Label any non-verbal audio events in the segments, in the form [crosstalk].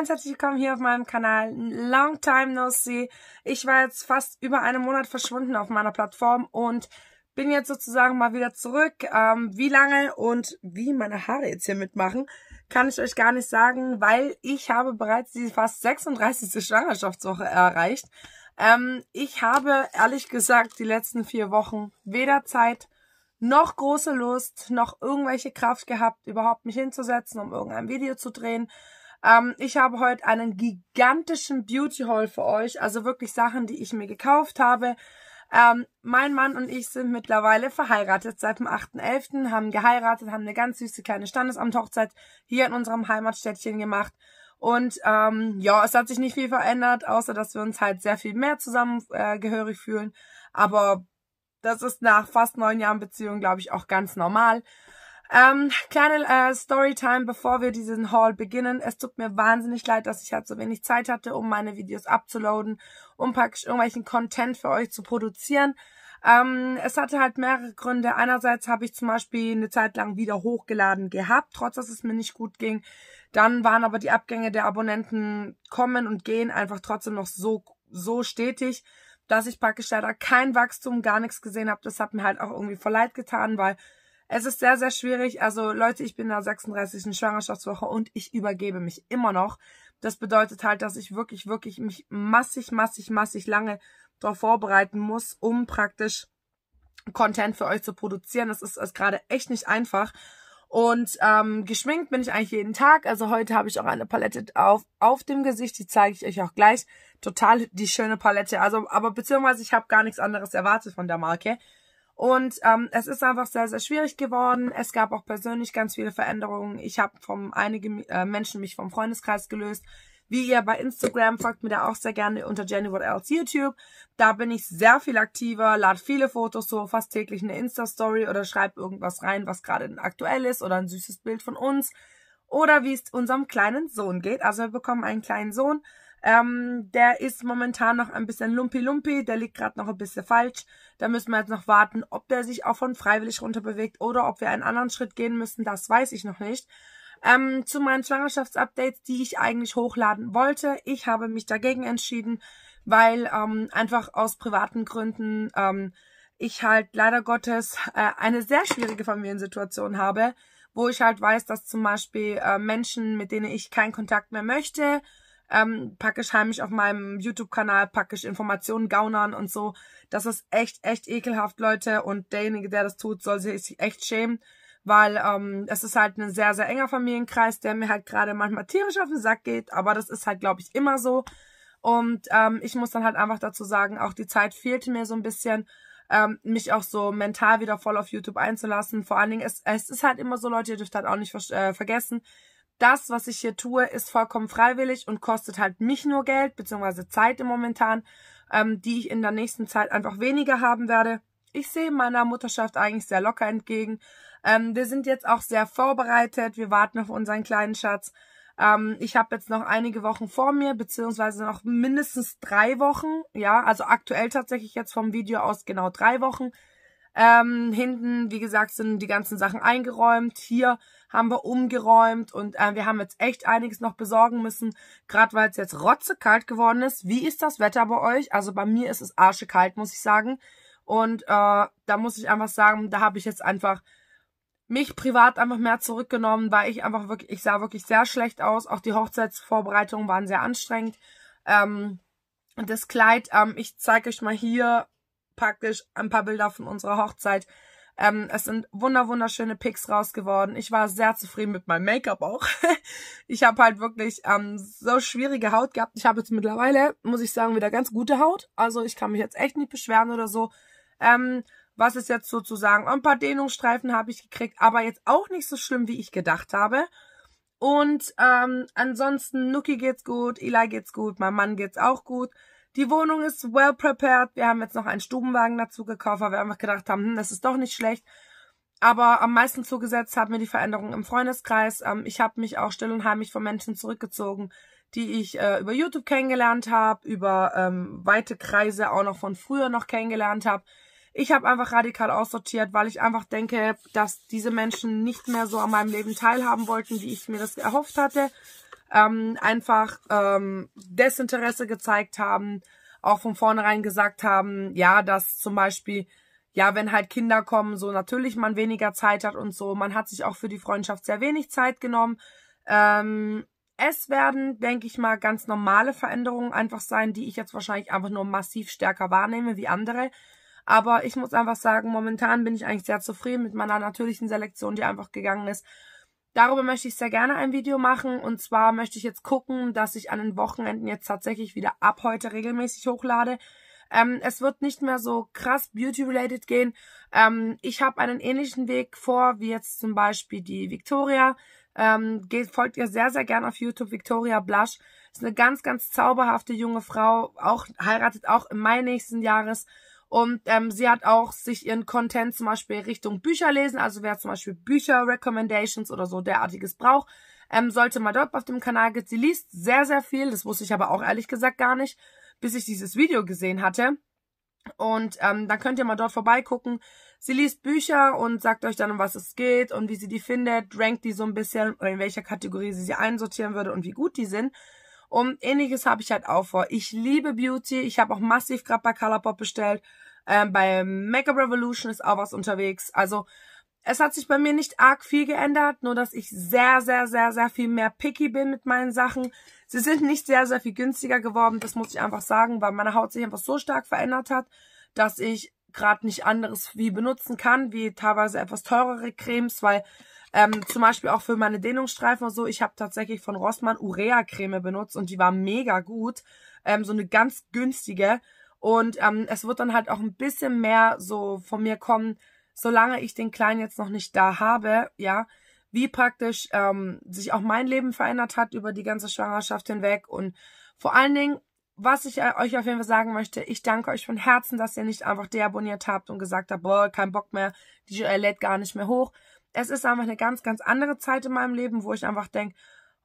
ganz herzlich willkommen hier auf meinem Kanal. Long time no see. Ich war jetzt fast über einen Monat verschwunden auf meiner Plattform und bin jetzt sozusagen mal wieder zurück. Ähm, wie lange und wie meine Haare jetzt hier mitmachen, kann ich euch gar nicht sagen, weil ich habe bereits die fast 36. Schwangerschaftswoche erreicht. Ähm, ich habe ehrlich gesagt die letzten vier Wochen weder Zeit noch große Lust, noch irgendwelche Kraft gehabt, überhaupt mich hinzusetzen, um irgendein Video zu drehen. Ähm, ich habe heute einen gigantischen Beauty Haul für euch, also wirklich Sachen, die ich mir gekauft habe. Ähm, mein Mann und ich sind mittlerweile verheiratet seit dem 8.11., haben geheiratet, haben eine ganz süße kleine Standesamthochzeit hier in unserem Heimatstädtchen gemacht. Und ähm, ja, es hat sich nicht viel verändert, außer dass wir uns halt sehr viel mehr zusammengehörig äh, fühlen. Aber das ist nach fast neun Jahren Beziehung, glaube ich, auch ganz normal. Ähm, kleine äh, Storytime, bevor wir diesen Haul beginnen. Es tut mir wahnsinnig leid, dass ich halt so wenig Zeit hatte, um meine Videos abzuladen, um praktisch irgendwelchen Content für euch zu produzieren. Ähm, es hatte halt mehrere Gründe. Einerseits habe ich zum Beispiel eine Zeit lang wieder hochgeladen gehabt, trotz dass es mir nicht gut ging. Dann waren aber die Abgänge der Abonnenten kommen und gehen einfach trotzdem noch so, so stetig, dass ich praktisch leider kein Wachstum, gar nichts gesehen habe. Das hat mir halt auch irgendwie voll leid getan, weil es ist sehr, sehr schwierig. Also Leute, ich bin in der 36. Schwangerschaftswoche und ich übergebe mich immer noch. Das bedeutet halt, dass ich wirklich, wirklich mich massig, massig, massig lange darauf vorbereiten muss, um praktisch Content für euch zu produzieren. Das ist, ist gerade echt nicht einfach. Und ähm, geschminkt bin ich eigentlich jeden Tag. Also heute habe ich auch eine Palette auf, auf dem Gesicht. Die zeige ich euch auch gleich. Total die schöne Palette. Also, aber beziehungsweise ich habe gar nichts anderes erwartet von der Marke. Und ähm, es ist einfach sehr, sehr schwierig geworden. Es gab auch persönlich ganz viele Veränderungen. Ich habe von einigen äh, Menschen mich vom Freundeskreis gelöst. Wie ihr bei Instagram folgt mir da auch sehr gerne unter Jenny What Else YouTube. Da bin ich sehr viel aktiver, lade viele Fotos so, fast täglich eine Insta-Story oder schreibe irgendwas rein, was gerade aktuell ist oder ein süßes Bild von uns. Oder wie es unserem kleinen Sohn geht. Also wir bekommen einen kleinen Sohn ähm, der ist momentan noch ein bisschen lumpi-lumpi, der liegt gerade noch ein bisschen falsch. Da müssen wir jetzt noch warten, ob der sich auch von freiwillig runterbewegt oder ob wir einen anderen Schritt gehen müssen, das weiß ich noch nicht. Ähm, zu meinen Schwangerschaftsupdates, die ich eigentlich hochladen wollte. Ich habe mich dagegen entschieden, weil ähm, einfach aus privaten Gründen ähm, ich halt leider Gottes äh, eine sehr schwierige Familiensituation habe, wo ich halt weiß, dass zum Beispiel äh, Menschen, mit denen ich keinen Kontakt mehr möchte, ähm, packe ich heimlich auf meinem YouTube-Kanal, packe ich Informationen gaunern und so. Das ist echt, echt ekelhaft, Leute. Und derjenige, der das tut, soll sich echt schämen, weil ähm, es ist halt ein sehr, sehr enger Familienkreis, der mir halt gerade manchmal tierisch auf den Sack geht. Aber das ist halt, glaube ich, immer so. Und ähm, ich muss dann halt einfach dazu sagen, auch die Zeit fehlte mir so ein bisschen, ähm, mich auch so mental wieder voll auf YouTube einzulassen. Vor allen Dingen, es, es ist halt immer so, Leute, ihr dürft halt auch nicht äh, vergessen, das, was ich hier tue, ist vollkommen freiwillig und kostet halt mich nur Geld, beziehungsweise Zeit im Momentan, ähm, die ich in der nächsten Zeit einfach weniger haben werde. Ich sehe meiner Mutterschaft eigentlich sehr locker entgegen. Ähm, wir sind jetzt auch sehr vorbereitet. Wir warten auf unseren kleinen Schatz. Ähm, ich habe jetzt noch einige Wochen vor mir, beziehungsweise noch mindestens drei Wochen. Ja, also aktuell tatsächlich jetzt vom Video aus genau drei Wochen. Ähm, hinten, wie gesagt, sind die ganzen Sachen eingeräumt. Hier haben wir umgeräumt und äh, wir haben jetzt echt einiges noch besorgen müssen, gerade weil es jetzt rotzekalt geworden ist. Wie ist das Wetter bei euch? Also bei mir ist es arschekalt, muss ich sagen. Und äh, da muss ich einfach sagen, da habe ich jetzt einfach mich privat einfach mehr zurückgenommen, weil ich einfach wirklich, ich sah wirklich sehr schlecht aus. Auch die Hochzeitsvorbereitungen waren sehr anstrengend. Ähm, das Kleid, ähm, ich zeige euch mal hier praktisch ein paar Bilder von unserer Hochzeit. Ähm, es sind wunder wunderschöne Picks raus geworden. Ich war sehr zufrieden mit meinem Make-up auch. [laughs] ich habe halt wirklich ähm, so schwierige Haut gehabt. Ich habe jetzt mittlerweile, muss ich sagen, wieder ganz gute Haut. Also ich kann mich jetzt echt nicht beschweren oder so. Ähm, was ist jetzt sozusagen? Ein paar Dehnungsstreifen habe ich gekriegt, aber jetzt auch nicht so schlimm, wie ich gedacht habe. Und ähm, ansonsten, Nuki geht's gut, Eli geht's gut, meinem Mann geht's auch gut. Die Wohnung ist well prepared. Wir haben jetzt noch einen Stubenwagen dazu gekauft, weil wir einfach gedacht haben, hm, das ist doch nicht schlecht. Aber am meisten zugesetzt hat mir die Veränderung im Freundeskreis. Ähm, ich habe mich auch still und heimlich von Menschen zurückgezogen, die ich äh, über YouTube kennengelernt habe, über ähm, weite Kreise auch noch von früher noch kennengelernt habe. Ich habe einfach radikal aussortiert, weil ich einfach denke, dass diese Menschen nicht mehr so an meinem Leben teilhaben wollten, wie ich mir das erhofft hatte ähm, einfach ähm, Desinteresse gezeigt haben, auch von vornherein gesagt haben, ja, dass zum Beispiel, ja, wenn halt Kinder kommen, so natürlich man weniger Zeit hat und so. Man hat sich auch für die Freundschaft sehr wenig Zeit genommen. Ähm, es werden, denke ich mal, ganz normale Veränderungen einfach sein, die ich jetzt wahrscheinlich einfach nur massiv stärker wahrnehme wie andere. Aber ich muss einfach sagen, momentan bin ich eigentlich sehr zufrieden mit meiner natürlichen Selektion, die einfach gegangen ist. Darüber möchte ich sehr gerne ein Video machen. Und zwar möchte ich jetzt gucken, dass ich an den Wochenenden jetzt tatsächlich wieder ab heute regelmäßig hochlade. Ähm, es wird nicht mehr so krass beauty-related gehen. Ähm, ich habe einen ähnlichen Weg vor, wie jetzt zum Beispiel die Victoria. Ähm, geht, folgt ihr sehr, sehr gerne auf YouTube, Victoria Blush. Ist eine ganz, ganz zauberhafte junge Frau, auch heiratet auch im Mai nächsten Jahres. Und ähm, sie hat auch sich ihren Content zum Beispiel Richtung Bücher lesen, also wer zum Beispiel Bücher, Recommendations oder so derartiges braucht, ähm, sollte mal dort auf dem Kanal gehen. Sie liest sehr, sehr viel, das wusste ich aber auch ehrlich gesagt gar nicht, bis ich dieses Video gesehen hatte. Und ähm, dann könnt ihr mal dort vorbeigucken. Sie liest Bücher und sagt euch dann, um was es geht und wie sie die findet, rankt die so ein bisschen, oder in welcher Kategorie sie sie einsortieren würde und wie gut die sind. Und ähnliches habe ich halt auch vor. Ich liebe Beauty. Ich habe auch massiv gerade bei Colourpop bestellt. Ähm, bei Makeup Revolution ist auch was unterwegs. Also es hat sich bei mir nicht arg viel geändert, nur dass ich sehr, sehr, sehr, sehr viel mehr picky bin mit meinen Sachen. Sie sind nicht sehr, sehr viel günstiger geworden, das muss ich einfach sagen, weil meine Haut sich einfach so stark verändert hat, dass ich gerade nicht anderes wie benutzen kann, wie teilweise etwas teurere Cremes, weil ähm, zum Beispiel auch für meine Dehnungsstreifen und so. Ich habe tatsächlich von Rossmann Urea-Creme benutzt und die war mega gut. Ähm, so eine ganz günstige. Und ähm, es wird dann halt auch ein bisschen mehr so von mir kommen, solange ich den Kleinen jetzt noch nicht da habe, ja, wie praktisch ähm, sich auch mein Leben verändert hat über die ganze Schwangerschaft hinweg. Und vor allen Dingen, was ich äh, euch auf jeden Fall sagen möchte, ich danke euch von Herzen, dass ihr nicht einfach deabonniert habt und gesagt habt, boah, kein Bock mehr, die Joelle lädt gar nicht mehr hoch, es ist einfach eine ganz, ganz andere Zeit in meinem Leben, wo ich einfach denke,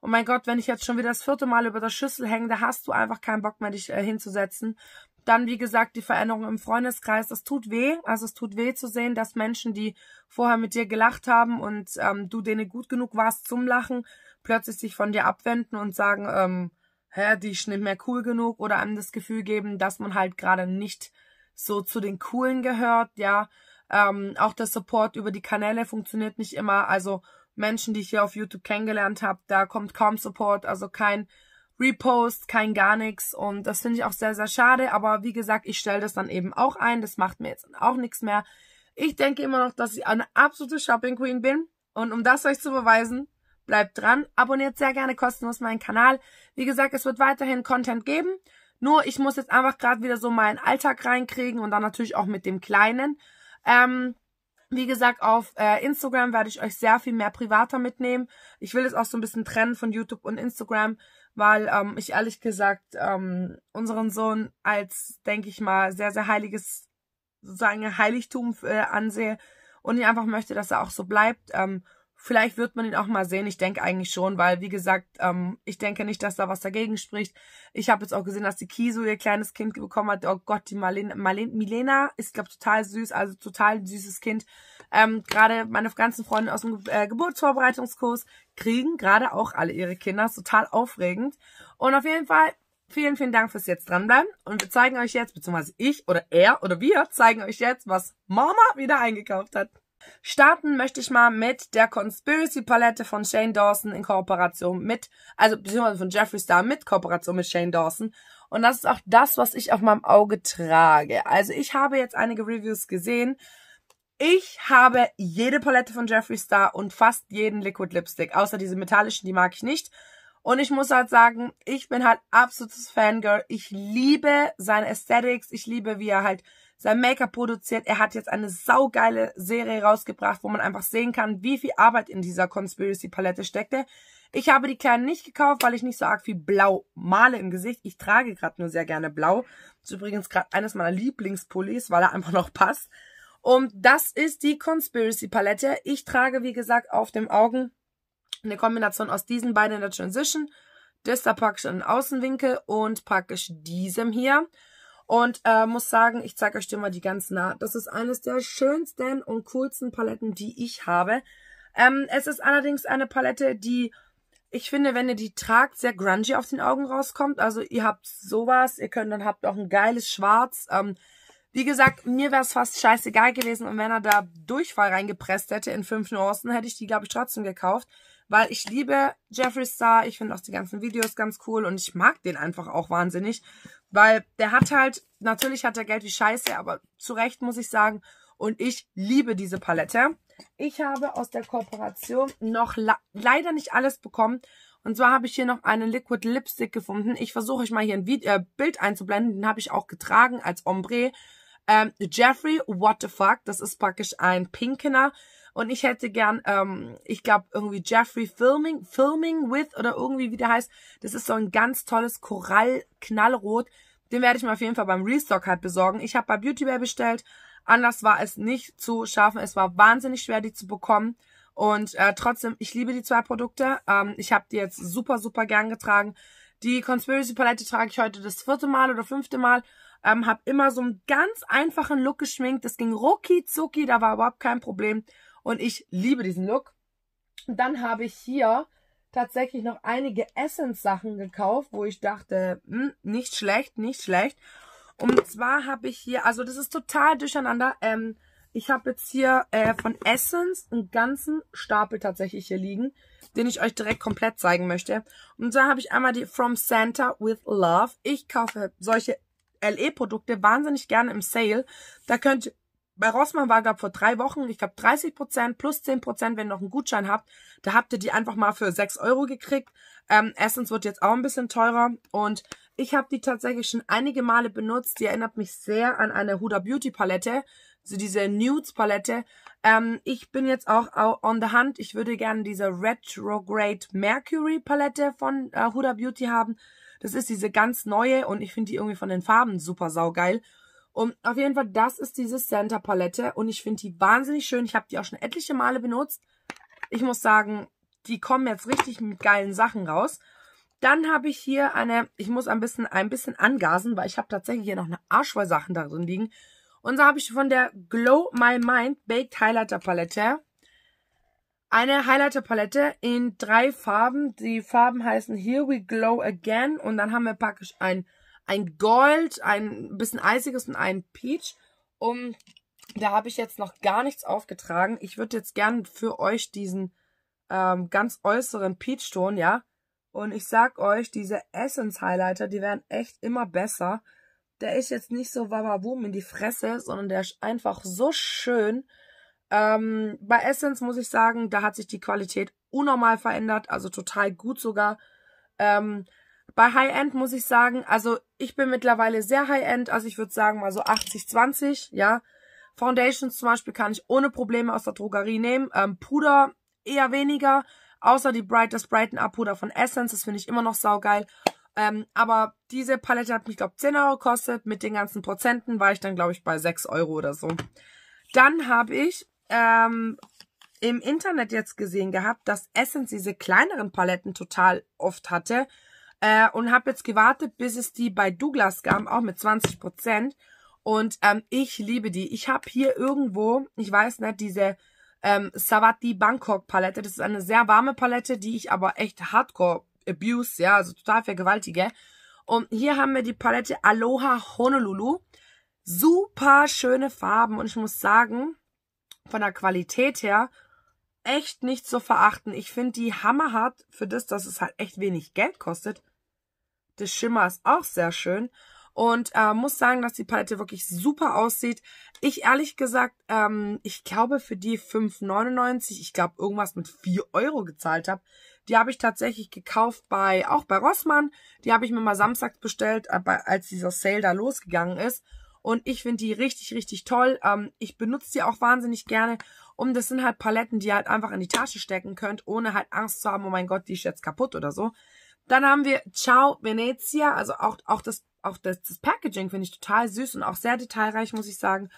oh mein Gott, wenn ich jetzt schon wieder das vierte Mal über der Schüssel hänge, da hast du einfach keinen Bock mehr, dich äh, hinzusetzen. Dann, wie gesagt, die Veränderung im Freundeskreis, das tut weh. Also es tut weh zu sehen, dass Menschen, die vorher mit dir gelacht haben und ähm, du denen gut genug warst zum Lachen, plötzlich sich von dir abwenden und sagen, ähm, hä, die ist nicht mehr cool genug oder einem das Gefühl geben, dass man halt gerade nicht so zu den Coolen gehört, ja. Ähm, auch der Support über die Kanäle funktioniert nicht immer. Also Menschen, die ich hier auf YouTube kennengelernt habe, da kommt kaum Support, also kein Repost, kein gar nichts. Und das finde ich auch sehr, sehr schade. Aber wie gesagt, ich stelle das dann eben auch ein. Das macht mir jetzt auch nichts mehr. Ich denke immer noch, dass ich eine absolute Shopping Queen bin. Und um das euch zu beweisen, bleibt dran. Abonniert sehr gerne kostenlos meinen Kanal. Wie gesagt, es wird weiterhin Content geben. Nur ich muss jetzt einfach gerade wieder so meinen Alltag reinkriegen und dann natürlich auch mit dem Kleinen. Ähm, wie gesagt, auf äh, Instagram werde ich euch sehr viel mehr privater mitnehmen. Ich will es auch so ein bisschen trennen von YouTube und Instagram, weil ähm, ich ehrlich gesagt ähm, unseren Sohn als, denke ich mal, sehr, sehr heiliges, sozusagen Heiligtum äh, ansehe und ich einfach möchte, dass er auch so bleibt. Ähm, Vielleicht wird man ihn auch mal sehen. Ich denke eigentlich schon, weil, wie gesagt, ähm, ich denke nicht, dass da was dagegen spricht. Ich habe jetzt auch gesehen, dass die Kiso ihr kleines Kind bekommen hat. Oh Gott, die Marlene, Marlene Milena ist, glaube total süß, also total süßes Kind. Ähm, gerade meine ganzen Freunde aus dem Ge äh, Geburtsvorbereitungskurs kriegen gerade auch alle ihre Kinder. Ist total aufregend. Und auf jeden Fall, vielen, vielen Dank fürs jetzt dranbleiben. Und wir zeigen euch jetzt, beziehungsweise ich oder er oder wir zeigen euch jetzt, was Mama wieder eingekauft hat. Starten möchte ich mal mit der Conspiracy Palette von Shane Dawson in Kooperation mit, also beziehungsweise von Jeffree Star mit Kooperation mit Shane Dawson. Und das ist auch das, was ich auf meinem Auge trage. Also ich habe jetzt einige Reviews gesehen. Ich habe jede Palette von Jeffree Star und fast jeden Liquid Lipstick, außer diese metallischen, die mag ich nicht. Und ich muss halt sagen, ich bin halt absolutes Fangirl. Ich liebe seine Aesthetics, ich liebe, wie er halt sein Make-up produziert. Er hat jetzt eine saugeile Serie rausgebracht, wo man einfach sehen kann, wie viel Arbeit in dieser Conspiracy-Palette steckte. Ich habe die Kleinen nicht gekauft, weil ich nicht so arg viel Blau male im Gesicht. Ich trage gerade nur sehr gerne Blau. Das ist übrigens gerade eines meiner Lieblingspullis, weil er einfach noch passt. Und das ist die Conspiracy-Palette. Ich trage, wie gesagt, auf dem Augen eine Kombination aus diesen beiden in der Transition. Das ist da praktisch einen Außenwinkel und praktisch diesem hier. Und äh, muss sagen, ich zeige euch dir mal die ganz nah. Das ist eines der schönsten und coolsten Paletten, die ich habe. Ähm, es ist allerdings eine Palette, die, ich finde, wenn ihr die tragt, sehr grungy auf den Augen rauskommt. Also ihr habt sowas, ihr könnt dann habt auch ein geiles Schwarz. Ähm, wie gesagt, mir wäre es fast scheißegal gewesen und wenn er da Durchfall reingepresst hätte in fünf Nuancen, hätte ich die, glaube ich, trotzdem gekauft. Weil ich liebe Jeffree Star, ich finde auch die ganzen Videos ganz cool und ich mag den einfach auch wahnsinnig. Weil der hat halt, natürlich hat er Geld wie Scheiße, aber zu Recht muss ich sagen. Und ich liebe diese Palette. Ich habe aus der Kooperation noch leider nicht alles bekommen. Und zwar habe ich hier noch einen Liquid Lipstick gefunden. Ich versuche euch mal hier ein Video, äh, Bild einzublenden. Den habe ich auch getragen als Ombre. Ähm, Jeffrey, what the fuck? Das ist praktisch ein Pinkener. Und ich hätte gern, ähm, ich glaube, irgendwie Jeffrey Filming, Filming with oder irgendwie, wie der heißt. Das ist so ein ganz tolles Korallknallrot. knallrot den werde ich mir auf jeden Fall beim Restock halt besorgen. Ich habe bei Beauty bestellt. Anders war es nicht zu schaffen. Es war wahnsinnig schwer, die zu bekommen. Und äh, trotzdem, ich liebe die zwei Produkte. Ähm, ich habe die jetzt super, super gern getragen. Die Conspiracy Palette trage ich heute das vierte Mal oder fünfte Mal. Ähm, habe immer so einen ganz einfachen Look geschminkt. Das ging rucki zucki, da war überhaupt kein Problem. Und ich liebe diesen Look. dann habe ich hier tatsächlich noch einige Essence-Sachen gekauft, wo ich dachte, mh, hm, nicht schlecht, nicht schlecht. Und zwar habe ich hier, also das ist total durcheinander. Ähm, ich habe jetzt hier äh, von Essence einen ganzen Stapel tatsächlich hier liegen, den ich euch direkt komplett zeigen möchte. Und zwar habe ich einmal die From Santa with Love. Ich kaufe solche LE-Produkte wahnsinnig gerne im Sale. Da könnt ihr bei Rossmann war, glaube vor drei Wochen, ich glaube 30 Prozent plus 10 Prozent, wenn ihr noch einen Gutschein habt. Da habt ihr die einfach mal für 6 Euro gekriegt. Ähm, Essence wird jetzt auch ein bisschen teurer. Und ich habe die tatsächlich schon einige Male benutzt. Die erinnert mich sehr an eine Huda Beauty Palette. So diese Nudes Palette. Ähm, ich bin jetzt auch on the hunt. Ich würde gerne diese Retrograde Mercury Palette von äh, Huda Beauty haben. Das ist diese ganz neue und ich finde die irgendwie von den Farben super saugeil. geil. Und auf jeden Fall, das ist diese Center Palette und ich finde die wahnsinnig schön. Ich habe die auch schon etliche Male benutzt. Ich muss sagen, die kommen jetzt richtig mit geilen Sachen raus. Dann habe ich hier eine, ich muss ein bisschen, ein bisschen angasen, weil ich habe tatsächlich hier noch eine Arschvoll Sachen da drin liegen. Und so habe ich von der Glow My Mind Baked Highlighter Palette eine Highlighter Palette in drei Farben. Die Farben heißen Here We Glow Again und dann haben wir praktisch ein ein Gold, ein bisschen eisiges und ein Peach. Um, da habe ich jetzt noch gar nichts aufgetragen. Ich würde jetzt gern für euch diesen ähm, ganz äußeren Peach-Ton, ja. Und ich sag euch, diese Essence-Highlighter, die werden echt immer besser. Der ist jetzt nicht so wababum in die Fresse, sondern der ist einfach so schön. Ähm, bei Essence muss ich sagen, da hat sich die Qualität unnormal verändert, also total gut sogar. Ähm, bei High End muss ich sagen, also ich bin mittlerweile sehr high-end, also ich würde sagen mal so 80-20, ja. Foundations zum Beispiel kann ich ohne Probleme aus der Drogerie nehmen. Ähm, Puder eher weniger, außer die Bright, das Brighten Up Puder von Essence, das finde ich immer noch saugeil. Ähm, aber diese Palette hat mich, glaube ich, 10 Euro gekostet. Mit den ganzen Prozenten war ich dann, glaube ich, bei 6 Euro oder so. Dann habe ich ähm, im Internet jetzt gesehen gehabt, dass Essence diese kleineren Paletten total oft hatte. Äh, und habe jetzt gewartet, bis es die bei Douglas gab, auch mit 20 Prozent. Und ähm, ich liebe die. Ich habe hier irgendwo, ich weiß nicht, diese ähm, Savati Bangkok Palette. Das ist eine sehr warme Palette, die ich aber echt hardcore abuse, ja, also total vergewaltige. Und hier haben wir die Palette Aloha Honolulu. Super schöne Farben und ich muss sagen, von der Qualität her echt nicht zu verachten. Ich finde die hammerhart für das, dass es halt echt wenig Geld kostet. Das Schimmer ist auch sehr schön. Und äh, muss sagen, dass die Palette wirklich super aussieht. Ich ehrlich gesagt, ähm, ich glaube für die 5,99, ich glaube irgendwas mit 4 Euro gezahlt habe, die habe ich tatsächlich gekauft bei, auch bei Rossmann. Die habe ich mir mal samstags bestellt, äh, als dieser Sale da losgegangen ist. Und ich finde die richtig, richtig toll. Ähm, ich benutze die auch wahnsinnig gerne um das sind halt Paletten, die ihr halt einfach in die Tasche stecken könnt, ohne halt Angst zu haben, oh mein Gott, die ist jetzt kaputt oder so. Dann haben wir Ciao Venezia, also auch, auch, das, auch das, das Packaging finde ich total süß und auch sehr detailreich, muss ich sagen.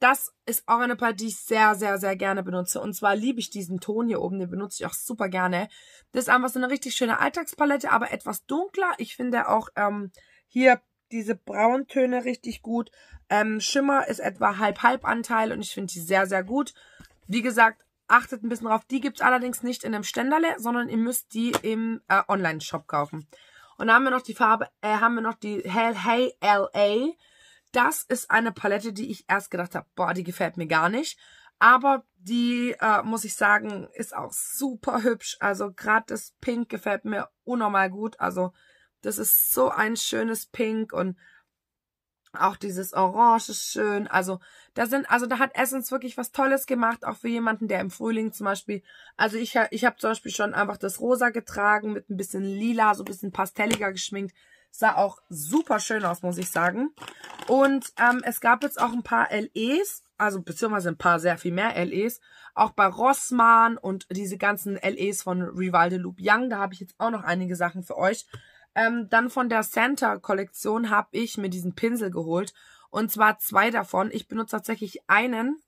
Das ist auch eine Palette, die ich sehr, sehr, sehr gerne benutze. Und zwar liebe ich diesen Ton hier oben, den benutze ich auch super gerne. Das ist einfach so eine richtig schöne Alltagspalette, aber etwas dunkler. Ich finde auch ähm, hier diese Brauntöne richtig gut. Ähm, Schimmer ist etwa halb-halb-Anteil und ich finde die sehr, sehr gut. Wie gesagt, achtet ein bisschen drauf. Die gibt es allerdings nicht in einem Ständerle, sondern ihr müsst die im äh, Online-Shop kaufen. Und dann haben wir noch die Farbe, äh, haben wir noch die Hell Hey LA. Das ist eine Palette, die ich erst gedacht habe, boah, die gefällt mir gar nicht. Aber die, äh, muss ich sagen, ist auch super hübsch. Also gerade das Pink gefällt mir unnormal gut. Also das ist so ein schönes Pink und auch dieses Orange ist schön. Also da sind, also da hat Essence wirklich was Tolles gemacht, auch für jemanden, der im Frühling zum Beispiel. Also ich, ich habe zum Beispiel schon einfach das Rosa getragen mit ein bisschen Lila, so ein bisschen pastelliger geschminkt. Sah auch super schön aus, muss ich sagen. Und ähm, es gab jetzt auch ein paar LEs, also beziehungsweise ein paar sehr viel mehr LEs. Auch bei Rossmann und diese ganzen LEs von Rival de Loop Young, da habe ich jetzt auch noch einige Sachen für euch. Ähm, dann von der Santa-Kollektion habe ich mir diesen Pinsel geholt. Und zwar zwei davon. Ich benutze tatsächlich einen,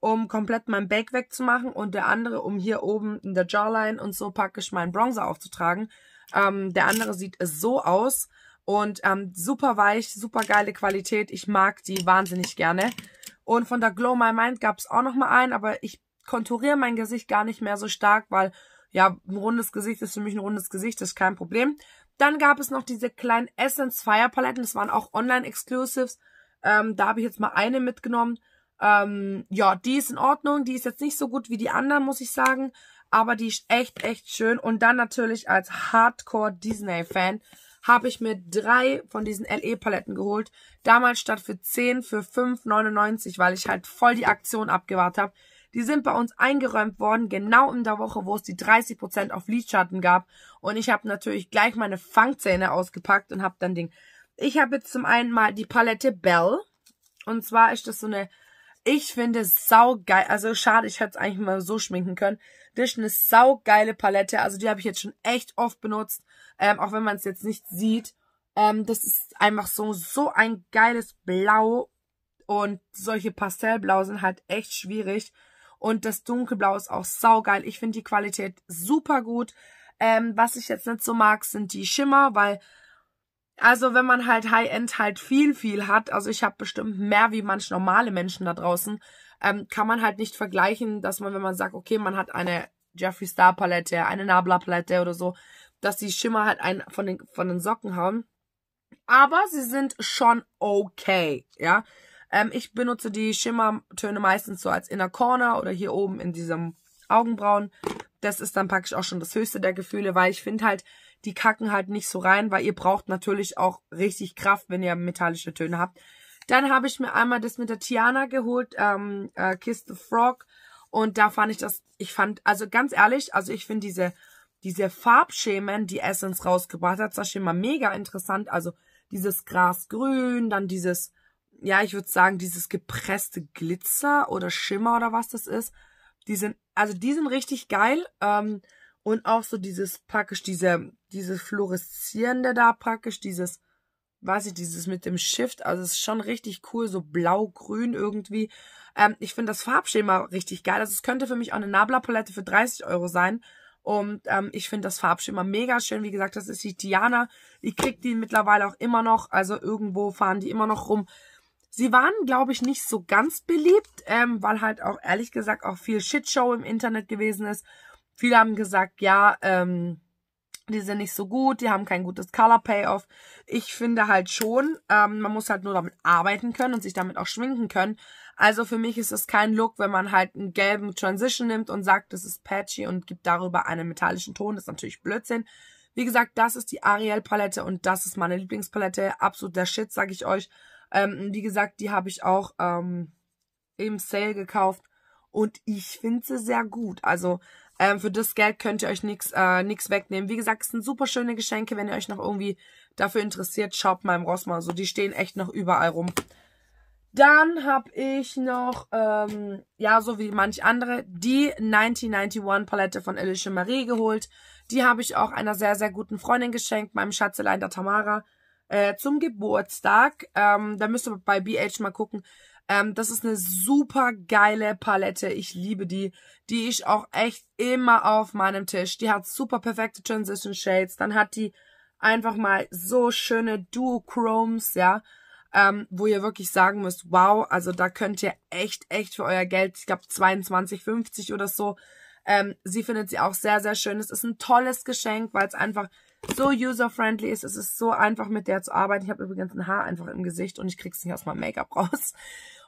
um komplett mein Bake wegzumachen und der andere, um hier oben in der Jawline und so praktisch meinen Bronzer aufzutragen. Ähm, der andere sieht es so aus und ähm, super weich, super geile Qualität. Ich mag die wahnsinnig gerne. Und von der Glow My Mind gab es auch nochmal einen, aber ich konturiere mein Gesicht gar nicht mehr so stark, weil ja, ein rundes Gesicht ist für mich ein rundes Gesicht, das ist kein Problem. Dann gab es noch diese kleinen Essence Fire Paletten, das waren auch Online-Exclusives. Ähm, da habe ich jetzt mal eine mitgenommen. Ähm, ja, die ist in Ordnung, die ist jetzt nicht so gut wie die anderen, muss ich sagen. Aber die ist echt, echt schön. Und dann natürlich als Hardcore-Disney-Fan habe ich mir drei von diesen LE-Paletten geholt. Damals statt für 10 für 5,99, weil ich halt voll die Aktion abgewartet habe. Die sind bei uns eingeräumt worden, genau in der Woche, wo es die 30% auf Lidschatten gab. Und ich habe natürlich gleich meine Fangzähne ausgepackt und habe dann Ding. Ich habe jetzt zum einen mal die Palette Bell. Und zwar ist das so eine, ich finde, saugeil. Also schade, ich hätte es eigentlich mal so schminken können. Das ist eine saugeile Palette. Also die habe ich jetzt schon echt oft benutzt. Ähm, auch wenn man es jetzt nicht sieht. Ähm, das ist einfach so, so ein geiles Blau. Und solche Pastellblau sind halt echt schwierig. Und das dunkelblau ist auch saugeil. Ich finde die Qualität super gut. Ähm, was ich jetzt nicht so mag, sind die Schimmer, weil, also wenn man halt High-End halt viel, viel hat, also ich habe bestimmt mehr wie manch normale Menschen da draußen, ähm, kann man halt nicht vergleichen, dass man, wenn man sagt, okay, man hat eine Jeffree Star Palette, eine Nabla Palette oder so, dass die Schimmer halt einen von den, von den Socken hauen. Aber sie sind schon okay, ja. Ähm, ich benutze die Schimmertöne meistens so als Inner Corner oder hier oben in diesem Augenbrauen. Das ist dann praktisch auch schon das höchste der Gefühle, weil ich finde halt, die kacken halt nicht so rein, weil ihr braucht natürlich auch richtig Kraft, wenn ihr metallische Töne habt. Dann habe ich mir einmal das mit der Tiana geholt, ähm, äh, Kiss the Frog. Und da fand ich das, ich fand, also ganz ehrlich, also ich finde diese, diese Farbschemen, die Essence rausgebracht hat, das ist schon mal mega interessant. Also dieses Grasgrün, dann dieses ja, ich würde sagen, dieses gepresste Glitzer oder Schimmer oder was das ist, die sind, also die sind richtig geil. Ähm, und auch so dieses praktisch, diese, dieses Fluoreszierende da praktisch, dieses, weiß ich, dieses mit dem Shift, also es ist schon richtig cool, so blau-grün irgendwie. Ähm, ich finde das Farbschema richtig geil. Also es könnte für mich auch eine Nabla-Palette für 30 Euro sein. Und ähm, ich finde das Farbschema mega schön. Wie gesagt, das ist die Diana. Ich krieg die mittlerweile auch immer noch. Also irgendwo fahren die immer noch rum. Sie waren, glaube ich, nicht so ganz beliebt, ähm, weil halt auch ehrlich gesagt auch viel Shitshow im Internet gewesen ist. Viele haben gesagt, ja, ähm, die sind nicht so gut, die haben kein gutes Color Payoff. Ich finde halt schon, ähm, man muss halt nur damit arbeiten können und sich damit auch schminken können. Also für mich ist es kein Look, wenn man halt einen gelben Transition nimmt und sagt, das ist patchy und gibt darüber einen metallischen Ton. Das ist natürlich Blödsinn. Wie gesagt, das ist die Ariel Palette und das ist meine Lieblingspalette. Absolut der Shit, sag ich euch. Ähm, wie gesagt, die habe ich auch ähm, im Sale gekauft und ich finde sie sehr gut. Also ähm, für das Geld könnt ihr euch nichts äh, wegnehmen. Wie gesagt, es sind super schöne Geschenke. Wenn ihr euch noch irgendwie dafür interessiert, schaut mal im Rossmann. So, also, die stehen echt noch überall rum. Dann habe ich noch, ähm, ja, so wie manch andere, die 1991 Palette von Alicia Marie geholt. Die habe ich auch einer sehr, sehr guten Freundin geschenkt, meinem Schatzelein der Tamara äh, zum Geburtstag. Ähm, da müsst ihr bei BH mal gucken. Ähm, das ist eine super geile Palette. Ich liebe die. Die ist auch echt immer auf meinem Tisch. Die hat super perfekte Transition Shades. Dann hat die einfach mal so schöne Duochromes, ja. Ähm, wo ihr wirklich sagen müsst, wow, also da könnt ihr echt, echt für euer Geld, ich glaube 22,50 oder so. Ähm, sie findet sie auch sehr, sehr schön. Es ist ein tolles Geschenk, weil es einfach so user-friendly ist. Es ist so einfach, mit der zu arbeiten. Ich habe übrigens ein Haar einfach im Gesicht und ich kriege es nicht aus meinem Make-up raus.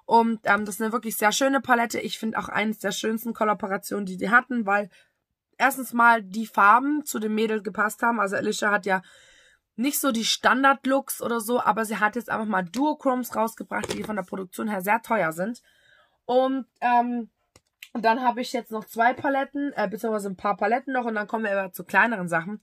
Und ähm, das ist eine wirklich sehr schöne Palette. Ich finde auch eines der schönsten Kollaborationen, die die hatten, weil erstens mal die Farben zu dem Mädel gepasst haben. Also Alicia hat ja nicht so die Standard-Looks oder so, aber sie hat jetzt einfach mal Duochromes rausgebracht, die von der Produktion her sehr teuer sind. Und ähm, dann habe ich jetzt noch zwei Paletten, äh, beziehungsweise ein paar Paletten noch und dann kommen wir aber zu kleineren Sachen.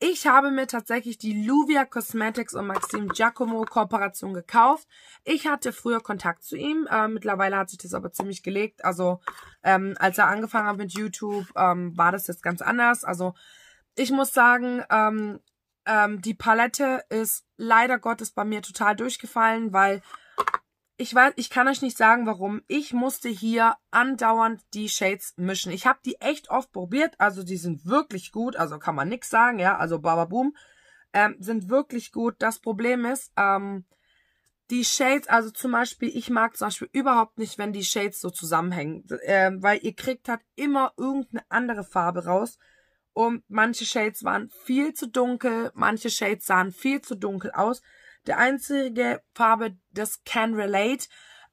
Ich habe mir tatsächlich die Luvia Cosmetics und Maxim Giacomo Kooperation gekauft. Ich hatte früher Kontakt zu ihm. Äh, mittlerweile hat sich das aber ziemlich gelegt. Also ähm, als er angefangen hat mit YouTube, ähm, war das jetzt ganz anders. Also ich muss sagen, ähm, ähm, die Palette ist leider Gottes bei mir total durchgefallen, weil ich weiß, ich kann euch nicht sagen, warum. Ich musste hier andauernd die Shades mischen. Ich habe die echt oft probiert, also die sind wirklich gut, also kann man nichts sagen, ja, also bababoom, ähm, sind wirklich gut. Das Problem ist, ähm, die Shades, also zum Beispiel, ich mag zum Beispiel überhaupt nicht, wenn die Shades so zusammenhängen, äh, weil ihr kriegt halt immer irgendeine andere Farbe raus. Und manche Shades waren viel zu dunkel, manche Shades sahen viel zu dunkel aus. Der einzige Farbe, das Can Relate.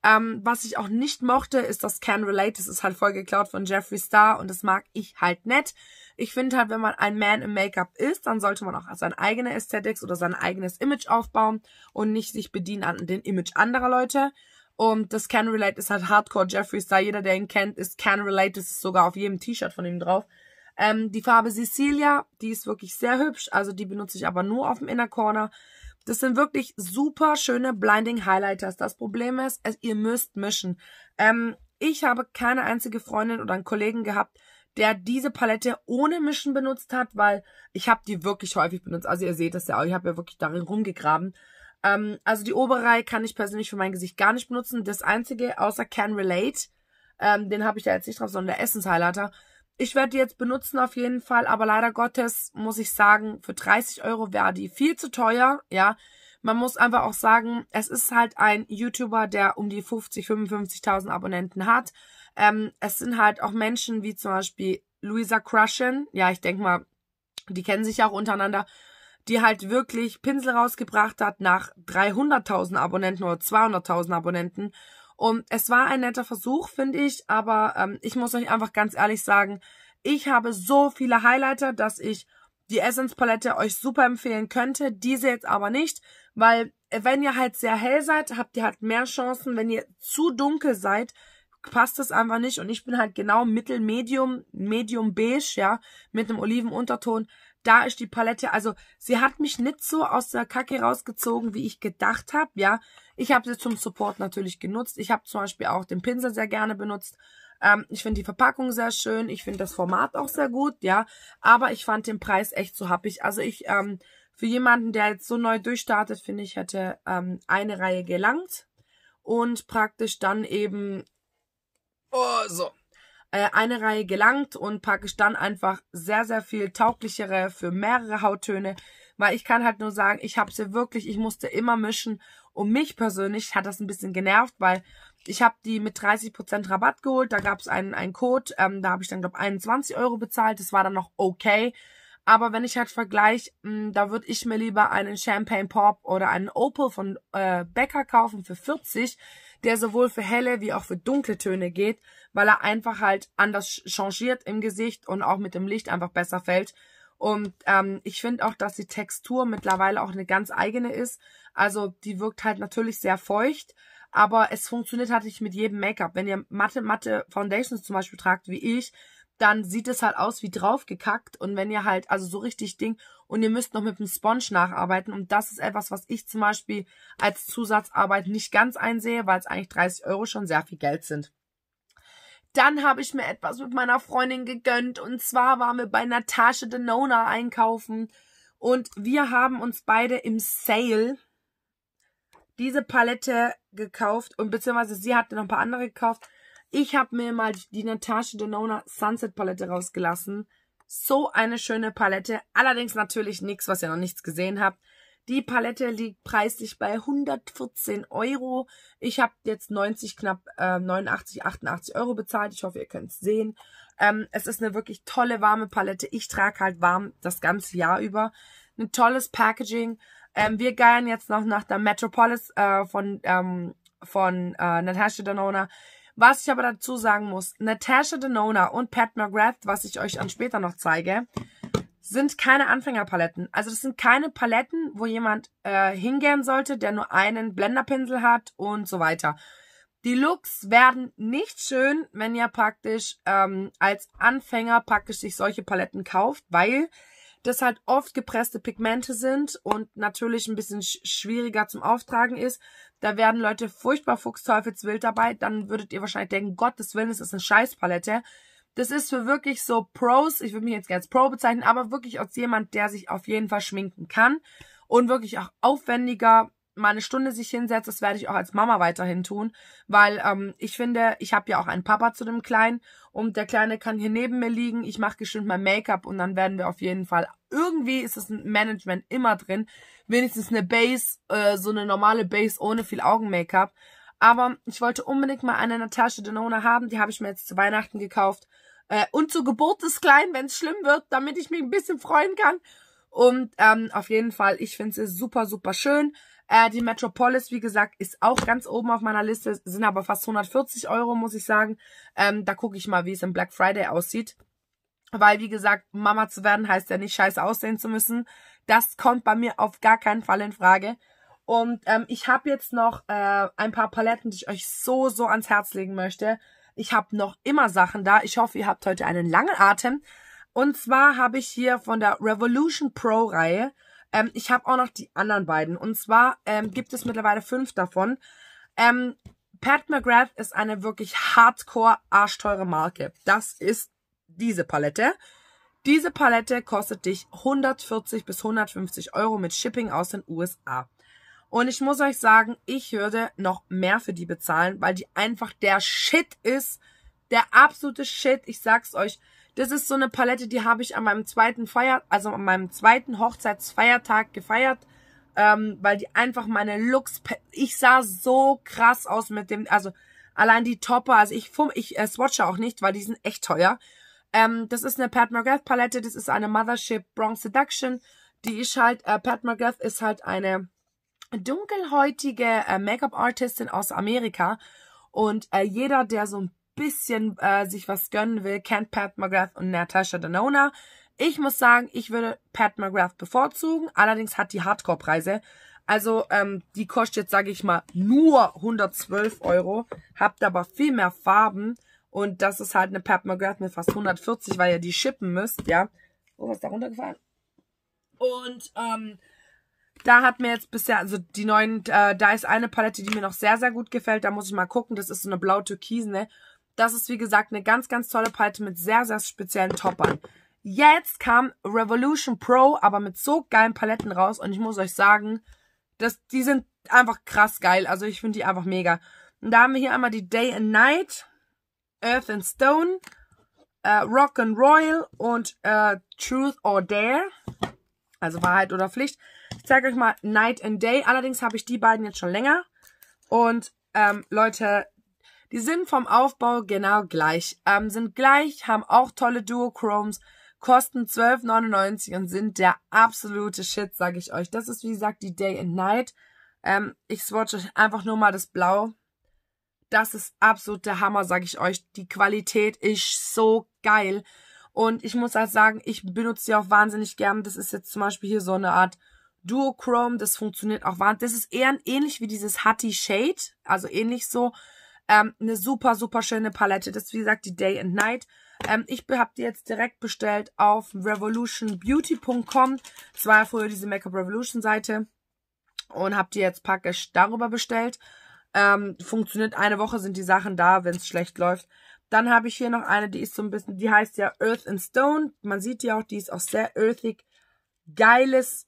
Ähm, was ich auch nicht mochte, ist das Can Relate. Das ist halt voll geklaut von Jeffree Star und das mag ich halt nicht. Ich finde halt, wenn man ein Man im Make-up ist, dann sollte man auch seine eigene Aesthetics oder sein eigenes Image aufbauen und nicht sich bedienen an den Image anderer Leute. Und das Can Relate ist halt Hardcore Jeffree Star. Jeder, der ihn kennt, ist Can Relate. Das ist sogar auf jedem T-Shirt von ihm drauf. Ähm, die Farbe Cecilia, die ist wirklich sehr hübsch. Also die benutze ich aber nur auf dem Inner Corner. Das sind wirklich super schöne Blinding Highlighters. Das Problem ist, es, ihr müsst mischen. Ähm, ich habe keine einzige Freundin oder einen Kollegen gehabt, der diese Palette ohne Mischen benutzt hat, weil ich habe die wirklich häufig benutzt. Also ihr seht das ja auch, ich habe ja wirklich darin rumgegraben. Ähm, also die obere Reihe kann ich persönlich für mein Gesicht gar nicht benutzen. Das einzige, außer Can Relate, ähm, den habe ich da jetzt nicht drauf, sondern der Essence Highlighter, ich werde die jetzt benutzen auf jeden Fall, aber leider Gottes muss ich sagen, für 30 Euro wäre die viel zu teuer, ja. Man muss einfach auch sagen, es ist halt ein YouTuber, der um die 50, 55.000 Abonnenten hat. Ähm, es sind halt auch Menschen wie zum Beispiel Luisa Crushen, ja, ich denke mal, die kennen sich ja auch untereinander, die halt wirklich Pinsel rausgebracht hat nach 300.000 Abonnenten oder 200.000 Abonnenten und es war ein netter Versuch, finde ich, aber ähm, ich muss euch einfach ganz ehrlich sagen, ich habe so viele Highlighter, dass ich die Essence-Palette euch super empfehlen könnte, diese jetzt aber nicht, weil äh, wenn ihr halt sehr hell seid, habt ihr halt mehr Chancen, wenn ihr zu dunkel seid, passt das einfach nicht und ich bin halt genau mittelmedium, medium beige, ja, mit einem Olivenunterton. Da ist die Palette, also sie hat mich nicht so aus der Kacke rausgezogen, wie ich gedacht habe, ja. Ich habe sie zum Support natürlich genutzt. Ich habe zum Beispiel auch den Pinsel sehr gerne benutzt. Ähm, ich finde die Verpackung sehr schön. Ich finde das Format auch sehr gut, ja. Aber ich fand den Preis echt zu happig. Also ich, ähm, für jemanden, der jetzt so neu durchstartet, finde ich, hätte ähm, eine Reihe gelangt. Und praktisch dann eben, oh, so, äh, eine Reihe gelangt und praktisch dann einfach sehr, sehr viel tauglichere für mehrere Hauttöne. Weil ich kann halt nur sagen, ich habe sie wirklich, ich musste immer mischen und mich persönlich hat das ein bisschen genervt, weil ich habe die mit 30% Rabatt geholt. Da gab es einen, einen Code, ähm, da habe ich dann, glaube 21 Euro bezahlt. Das war dann noch okay. Aber wenn ich halt vergleiche, hm, da würde ich mir lieber einen Champagne Pop oder einen Opal von äh, Becker kaufen für 40, der sowohl für helle wie auch für dunkle Töne geht, weil er einfach halt anders changiert im Gesicht und auch mit dem Licht einfach besser fällt. Und ähm, ich finde auch, dass die Textur mittlerweile auch eine ganz eigene ist. Also die wirkt halt natürlich sehr feucht, aber es funktioniert halt nicht mit jedem Make-up. Wenn ihr matte, matte Foundations zum Beispiel tragt, wie ich, dann sieht es halt aus wie draufgekackt. Und wenn ihr halt, also so richtig Ding, und ihr müsst noch mit dem Sponge nacharbeiten. Und das ist etwas, was ich zum Beispiel als Zusatzarbeit nicht ganz einsehe, weil es eigentlich 30 Euro schon sehr viel Geld sind. Dann habe ich mir etwas mit meiner Freundin gegönnt und zwar waren wir bei Natasha Denona einkaufen und wir haben uns beide im Sale diese Palette gekauft und beziehungsweise sie hatte noch ein paar andere gekauft. Ich habe mir mal die Natasha Denona Sunset Palette rausgelassen. So eine schöne Palette. Allerdings natürlich nichts, was ihr noch nichts gesehen habt. Die Palette liegt preislich bei 114 Euro. Ich habe jetzt 90, knapp äh, 89, 88 Euro bezahlt. Ich hoffe, ihr könnt es sehen. Ähm, es ist eine wirklich tolle warme Palette. Ich trage halt warm das ganze Jahr über. Ein tolles Packaging. Ähm, wir geiern jetzt noch nach der Metropolis äh, von, ähm, von äh, Natasha Denona. Was ich aber dazu sagen muss, Natasha Denona und Pat McGrath, was ich euch dann später noch zeige, sind keine Anfängerpaletten. Also das sind keine Paletten, wo jemand äh, hingehen sollte, der nur einen Blenderpinsel hat und so weiter. Die Looks werden nicht schön, wenn ihr praktisch ähm, als Anfänger praktisch sich solche Paletten kauft, weil das halt oft gepresste Pigmente sind und natürlich ein bisschen schwieriger zum Auftragen ist. Da werden Leute furchtbar fuchsteufelswild dabei. Dann würdet ihr wahrscheinlich denken, Gottes Willen, das ist eine Scheißpalette das ist für wirklich so Pros, ich würde mich jetzt gerne als Pro bezeichnen, aber wirklich als jemand, der sich auf jeden Fall schminken kann und wirklich auch aufwendiger mal eine Stunde sich hinsetzt, das werde ich auch als Mama weiterhin tun, weil ähm, ich finde, ich habe ja auch einen Papa zu dem Kleinen und der Kleine kann hier neben mir liegen, ich mache bestimmt mein Make-up und dann werden wir auf jeden Fall, irgendwie ist das Management immer drin, wenigstens eine Base, äh, so eine normale Base ohne viel Augen-Make-up aber ich wollte unbedingt mal eine Natascha Denona haben. Die habe ich mir jetzt zu Weihnachten gekauft. Äh, und zur Geburt des Kleinen, wenn es schlimm wird, damit ich mich ein bisschen freuen kann. Und ähm, auf jeden Fall, ich finde sie super, super schön. Äh, die Metropolis, wie gesagt, ist auch ganz oben auf meiner Liste. Sind aber fast 140 Euro, muss ich sagen. Ähm, da gucke ich mal, wie es im Black Friday aussieht. Weil, wie gesagt, Mama zu werden heißt ja nicht scheiße aussehen zu müssen. Das kommt bei mir auf gar keinen Fall in Frage. Und ähm, ich habe jetzt noch äh, ein paar Paletten, die ich euch so, so ans Herz legen möchte. Ich habe noch immer Sachen da. Ich hoffe, ihr habt heute einen langen Atem. Und zwar habe ich hier von der Revolution Pro Reihe. Ähm, ich habe auch noch die anderen beiden. Und zwar ähm, gibt es mittlerweile fünf davon. Ähm, Pat McGrath ist eine wirklich hardcore arschteure Marke. Das ist diese Palette. Diese Palette kostet dich 140 bis 150 Euro mit Shipping aus den USA. Und ich muss euch sagen, ich würde noch mehr für die bezahlen, weil die einfach der Shit ist. Der absolute Shit. Ich sag's euch. Das ist so eine Palette, die habe ich an meinem zweiten Feier, also an meinem zweiten Hochzeitsfeiertag gefeiert. Ähm, weil die einfach meine Looks, ich sah so krass aus mit dem, also allein die Topper, also ich, fumm, ich äh, swatche auch nicht, weil die sind echt teuer. Ähm, das ist eine Pat McGrath Palette, das ist eine Mothership Bronze Seduction. Die ist halt, äh, Pat McGrath ist halt eine, dunkelhäutige äh, Make-up-Artistin aus Amerika. Und äh, jeder, der so ein bisschen äh, sich was gönnen will, kennt Pat McGrath und Natasha Denona. Ich muss sagen, ich würde Pat McGrath bevorzugen. Allerdings hat die Hardcore-Preise. Also ähm, die kostet, jetzt, sage ich mal, nur 112 Euro. Habt aber viel mehr Farben. Und das ist halt eine Pat McGrath mit fast 140, weil ihr die shippen müsst, ja. Oh, was ist da runtergefallen? Und ähm, da hat mir jetzt bisher, also die neuen, äh, da ist eine Palette, die mir noch sehr, sehr gut gefällt. Da muss ich mal gucken. Das ist so eine blau türkise ne? Das ist, wie gesagt, eine ganz, ganz tolle Palette mit sehr, sehr speziellen Toppern. Jetzt kam Revolution Pro, aber mit so geilen Paletten raus. Und ich muss euch sagen, das, die sind einfach krass geil. Also ich finde die einfach mega. Und da haben wir hier einmal die Day and Night, Earth and Stone, äh, Rock and Royal und äh, Truth or Dare. Also Wahrheit oder Pflicht. Ich zeige euch mal Night and Day. Allerdings habe ich die beiden jetzt schon länger. Und ähm, Leute, die sind vom Aufbau genau gleich. Ähm, sind gleich, haben auch tolle Duochromes, kosten 12,99 und sind der absolute Shit, sage ich euch. Das ist, wie gesagt, die Day and Night. Ähm, ich swatche einfach nur mal das Blau. Das ist absolut der Hammer, sage ich euch. Die Qualität ist so geil. Und ich muss halt sagen, ich benutze sie auch wahnsinnig gern. Das ist jetzt zum Beispiel hier so eine Art Duochrome, das funktioniert auch wahnsinnig. Das ist eher ähnlich wie dieses Hattie Shade, also ähnlich so. Ähm, eine super, super schöne Palette. Das ist wie gesagt die Day and Night. Ähm, ich habe die jetzt direkt bestellt auf revolutionbeauty.com. Das war ja früher diese Make-up Revolution Seite. Und habe die jetzt praktisch darüber bestellt. Ähm, funktioniert eine Woche, sind die Sachen da, wenn es schlecht läuft. Dann habe ich hier noch eine, die ist so ein bisschen, die heißt ja Earth and Stone. Man sieht die auch, die ist auch sehr earthig. Geiles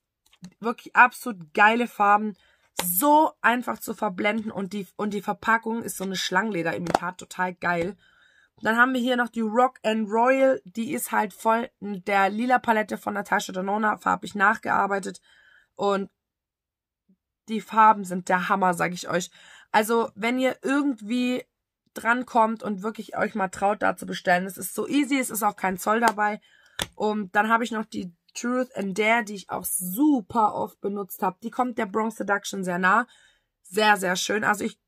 wirklich absolut geile Farben. So einfach zu verblenden und die, und die Verpackung ist so eine Schlangenlederimitat, total geil. Dann haben wir hier noch die Rock and Royal, die ist halt voll der lila Palette von Natasha Denona, farbig nachgearbeitet und die Farben sind der Hammer, sag ich euch. Also, wenn ihr irgendwie drankommt und wirklich euch mal traut, da zu bestellen. Es ist so easy, es ist auch kein Zoll dabei. Und dann habe ich noch die Truth and Dare, die ich auch super oft benutzt habe. Die kommt der Bronze Seduction sehr nah. Sehr, sehr schön. Also ich